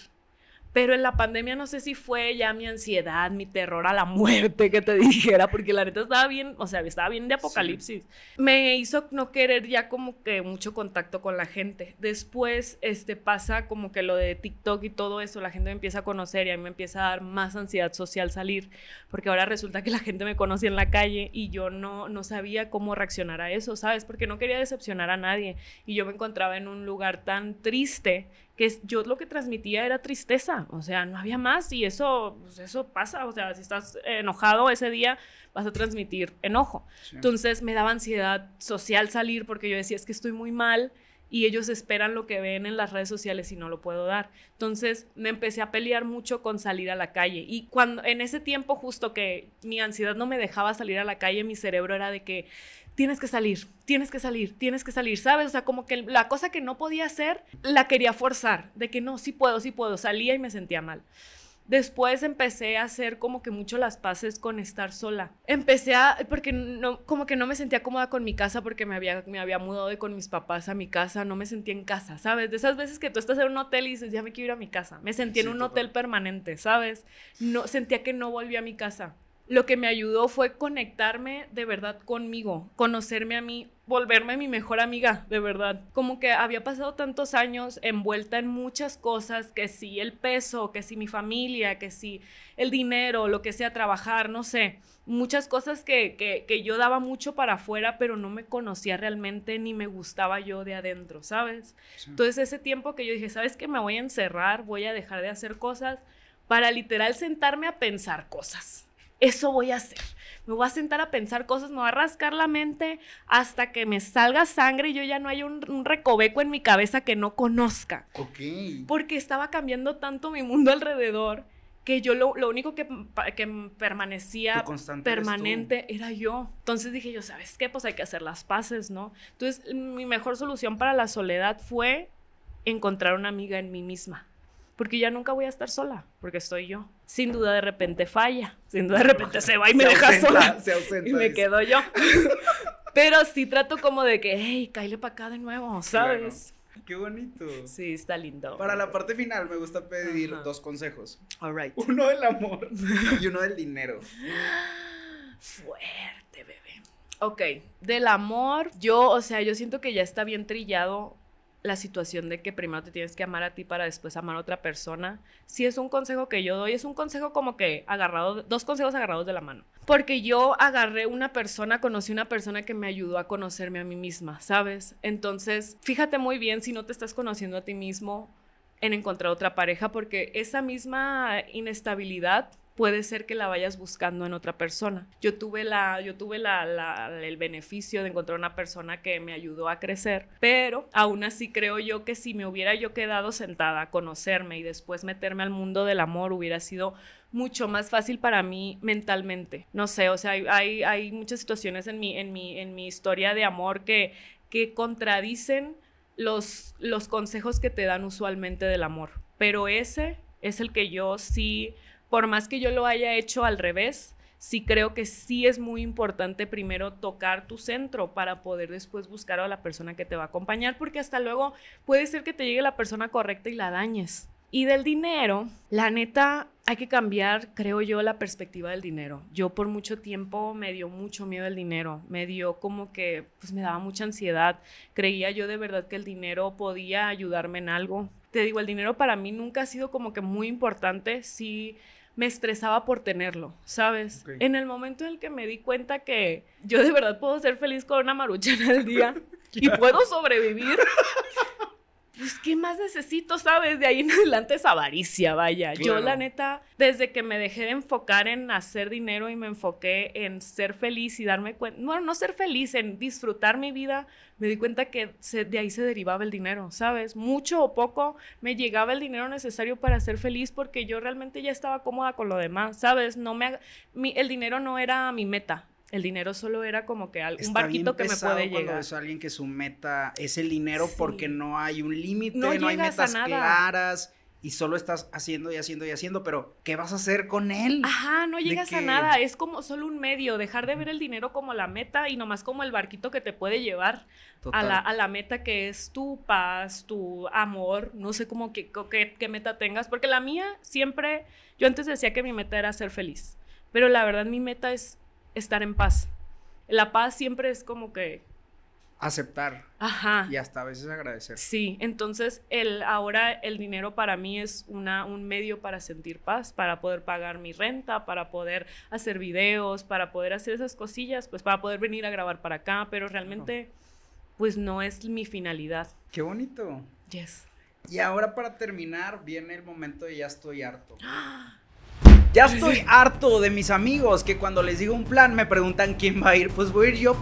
Pero en la pandemia no sé si fue ya mi ansiedad, mi terror a la muerte que te dijera, porque la neta estaba bien, o sea, estaba bien de apocalipsis. Me hizo no querer ya como que mucho contacto con la gente. Después este pasa como que lo de TikTok y todo eso, la gente me empieza a conocer y a mí me empieza a dar más ansiedad social salir, porque ahora resulta que la gente me conoce en la calle y yo no no sabía cómo reaccionar a eso, ¿sabes? Porque no quería decepcionar a nadie y yo me encontraba en un lugar tan triste que yo lo que transmitía era tristeza, o sea, no había más y eso, pues, eso pasa, o sea, si estás enojado ese día vas a transmitir enojo. Entonces me daba ansiedad social salir porque yo decía, es que estoy muy mal y ellos esperan lo que ven en las redes sociales y no lo puedo dar. Entonces me empecé a pelear mucho con salir a la calle y cuando en ese tiempo justo que mi ansiedad no me dejaba salir a la calle, mi cerebro era de que tienes que salir, tienes que salir, tienes que salir, ¿sabes? O sea, como que la cosa que no podía hacer, la quería forzar, de que no, sí puedo, sí puedo, salía y me sentía mal. Después empecé a hacer como que mucho las paces con estar sola. Empecé a, porque no, como que no me sentía cómoda con mi casa porque me había, me había mudado de con mis papás a mi casa, no me sentía en casa, ¿sabes? De esas veces que tú estás en un hotel y dices, ya me quiero ir a mi casa. Me sentía en un hotel permanente, ¿sabes? No, sentía que no volví a mi casa lo que me ayudó fue conectarme de verdad conmigo, conocerme a mí, volverme mi mejor amiga, de verdad. Como que había pasado tantos años envuelta en muchas cosas, que si el peso, que si mi familia, que si el dinero, lo que sea, trabajar, no sé, muchas cosas que, que, yo daba mucho para afuera, pero no me conocía realmente ni me gustaba yo de adentro, ¿sabes? Entonces ese tiempo que yo dije, ¿sabes qué? Me voy a encerrar, voy a dejar de hacer cosas para literal sentarme a pensar cosas eso voy a hacer. Me voy a sentar a pensar cosas, me voy a rascar la mente hasta que me salga sangre y yo ya no haya un, recoveco en mi cabeza que no conozca. Porque estaba cambiando tanto mi mundo alrededor que yo lo, único que, que permanecía permanente era yo. Entonces dije yo, ¿sabes qué? Pues hay que hacer las paces, ¿no? Entonces mi mejor solución para la soledad fue encontrar una amiga en mí misma, porque ya nunca voy a estar sola, porque estoy yo sin duda de repente falla, sin duda de repente se va y me deja sola se y me quedo yo. Pero sí trato como de que, hey, cállate para acá de nuevo, ¿sabes? Qué bonito. Sí, está lindo. Para la parte final me gusta pedir dos consejos. Uno del amor y uno del dinero. Fuerte, bebé. Ok, del amor, yo, o sea, yo siento que ya está bien trillado la situación de que primero te tienes que amar a ti para después amar a otra persona, sí es un consejo que yo doy, es un consejo como que agarrado, dos consejos agarrados de la mano. Porque yo agarré una persona, conocí una persona que me ayudó a conocerme a mí misma, ¿sabes? Entonces, fíjate muy bien si no te estás conociendo a ti mismo en encontrar otra pareja, porque esa misma inestabilidad puede ser que la vayas buscando en otra persona. Yo tuve, la, yo tuve la, el beneficio de encontrar una persona que me ayudó a crecer, pero aún así creo yo que si me hubiera yo quedado sentada a conocerme y después meterme al mundo del amor hubiera sido mucho más fácil para mí mentalmente. No sé, o sea, hay, hay muchas situaciones en mi, en, mi, en mi historia de amor que, que contradicen los, los consejos que te dan usualmente del amor, pero ese es el que yo sí por más que yo lo haya hecho al revés, sí creo que sí es muy importante primero tocar tu centro para poder después buscar a la persona que te va a acompañar, porque hasta luego puede ser que te llegue la persona correcta y la dañes. Y del dinero, la neta, hay que cambiar, creo yo, la perspectiva del dinero. Yo por mucho tiempo me dio mucho miedo el dinero, me dio como que, pues me daba mucha ansiedad. Creía yo de verdad que el dinero podía ayudarme en algo, te digo, el dinero para mí nunca ha sido como que muy importante, si me estresaba por tenerlo, ¿sabes? En el momento en el que me di cuenta que yo de verdad puedo ser feliz con una maruchana al día y puedo sobrevivir, pues, ¿qué más necesito, sabes? De ahí en adelante es avaricia, vaya. Yo, la neta, desde que me dejé de enfocar en hacer dinero y me enfoqué en ser feliz y darme cuenta, bueno, no ser feliz, en disfrutar mi vida, me di cuenta que de ahí se derivaba el dinero, ¿sabes? Mucho o poco me llegaba el dinero necesario para ser feliz porque yo realmente ya estaba cómoda con lo demás, ¿sabes? No me, el dinero no era mi meta, el dinero solo era como que un barquito que me puede llegar. Es alguien que su meta es el dinero porque no hay un límite, no, hay metas claras y solo estás haciendo y haciendo y haciendo, pero ¿qué vas a hacer con él? Ajá, no llegas a nada, es como solo un medio, dejar de ver el dinero como la meta y nomás como el barquito que te puede llevar a la, a la, meta que es tu paz, tu amor, no sé cómo qué meta tengas, porque la mía siempre, yo antes decía que mi meta era ser feliz, pero la verdad mi meta es estar en paz. La paz siempre es como que... Aceptar. Ajá. Y hasta a veces agradecer. Sí, entonces el, ahora el dinero para mí es una, un medio para sentir paz, para poder pagar mi renta, para poder hacer videos, para poder hacer esas cosillas, pues para poder venir a grabar para acá, pero realmente pues no es mi finalidad. Qué bonito. Yes. Y ahora para terminar viene el momento de ya estoy harto. ¡Ah! Ya estoy harto de mis amigos que cuando les digo un plan me preguntan quién va a ir. Pues voy a ir yo.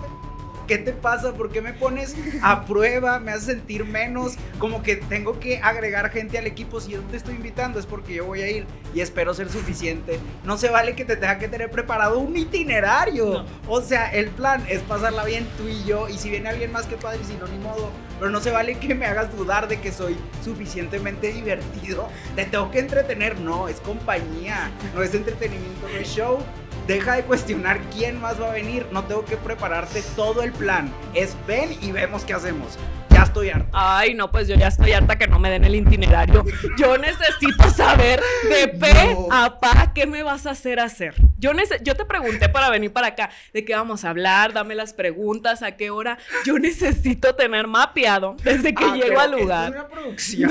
¿qué te pasa? ¿Por qué me pones a prueba? ¿Me hace sentir menos? Como que tengo que agregar gente al equipo. Si yo te estoy invitando es porque yo voy a ir y espero ser suficiente. No se vale que te tenga que tener preparado un itinerario. O sea, el plan es pasarla bien tú y yo. Y si viene alguien más que padre, si no, ni modo. Pero no se vale que me hagas dudar de que soy suficientemente divertido. Te tengo que entretener. No, es compañía. No es entretenimiento, no es show Deja de cuestionar quién más va a venir. No tengo que prepararte todo el plan. Es ven y vemos qué hacemos. Ya estoy harta. Ay, no, pues yo ya estoy harta que no me den el itinerario. Yo necesito saber de P a pa qué me vas a hacer hacer. Yo, yo te pregunté para venir para acá de qué vamos a hablar, dame las preguntas, a qué hora. Yo necesito tener mapeado desde que ah, llego al lugar. producción.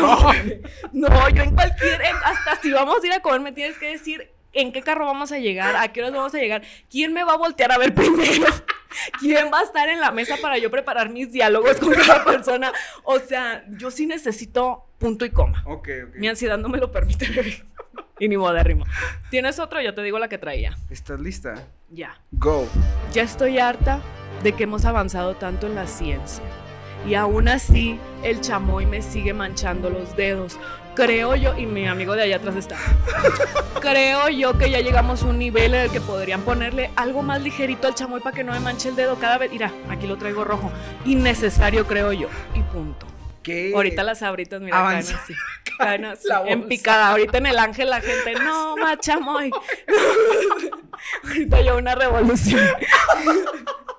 No, yo en cualquier, hasta si vamos a ir a comer, me tienes que decir en qué carro vamos a llegar, a qué hora vamos a llegar, quién me va a voltear a ver primero. ¿Quién va a estar en la mesa para yo preparar mis diálogos con esa persona? O sea, yo sí necesito punto y coma. Mi ansiedad no me lo permite, y ni modo de modérrimo. ¿Tienes otro? Yo te digo la que traía. ¿Estás lista? Ya. Go. Ya estoy harta de que hemos avanzado tanto en la ciencia. Y aún así, el chamoy me sigue manchando los dedos creo yo, y mi amigo de allá atrás está, creo yo que ya llegamos a un nivel en el que podrían ponerle algo más ligerito al chamoy para que no me manche el dedo cada vez. Mira, aquí lo traigo rojo. Innecesario, creo yo. Y punto. ¿Qué? Ahorita las abritas, mira, caen así. así, en picada. Ahorita en el ángel la gente, no, chamoy Ahorita yo una revolución.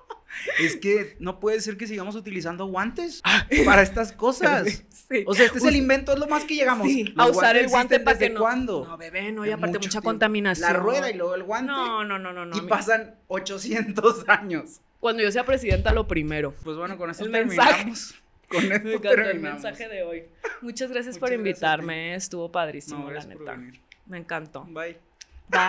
es que no puede ser que sigamos utilizando guantes ah. para estas cosas. O sea, este es el invento, es lo más que llegamos. a usar el guante para que no. No, bebé, no, y aparte mucha contaminación. La rueda y luego el guante. No, no, no, no. y pasan 800 años. Cuando yo sea presidenta, lo primero. Pues bueno, con eso terminamos. Con esto el mensaje de hoy. Muchas gracias por invitarme, eh, estuvo padrísimo, la neta. Me encantó. Bye. Bye.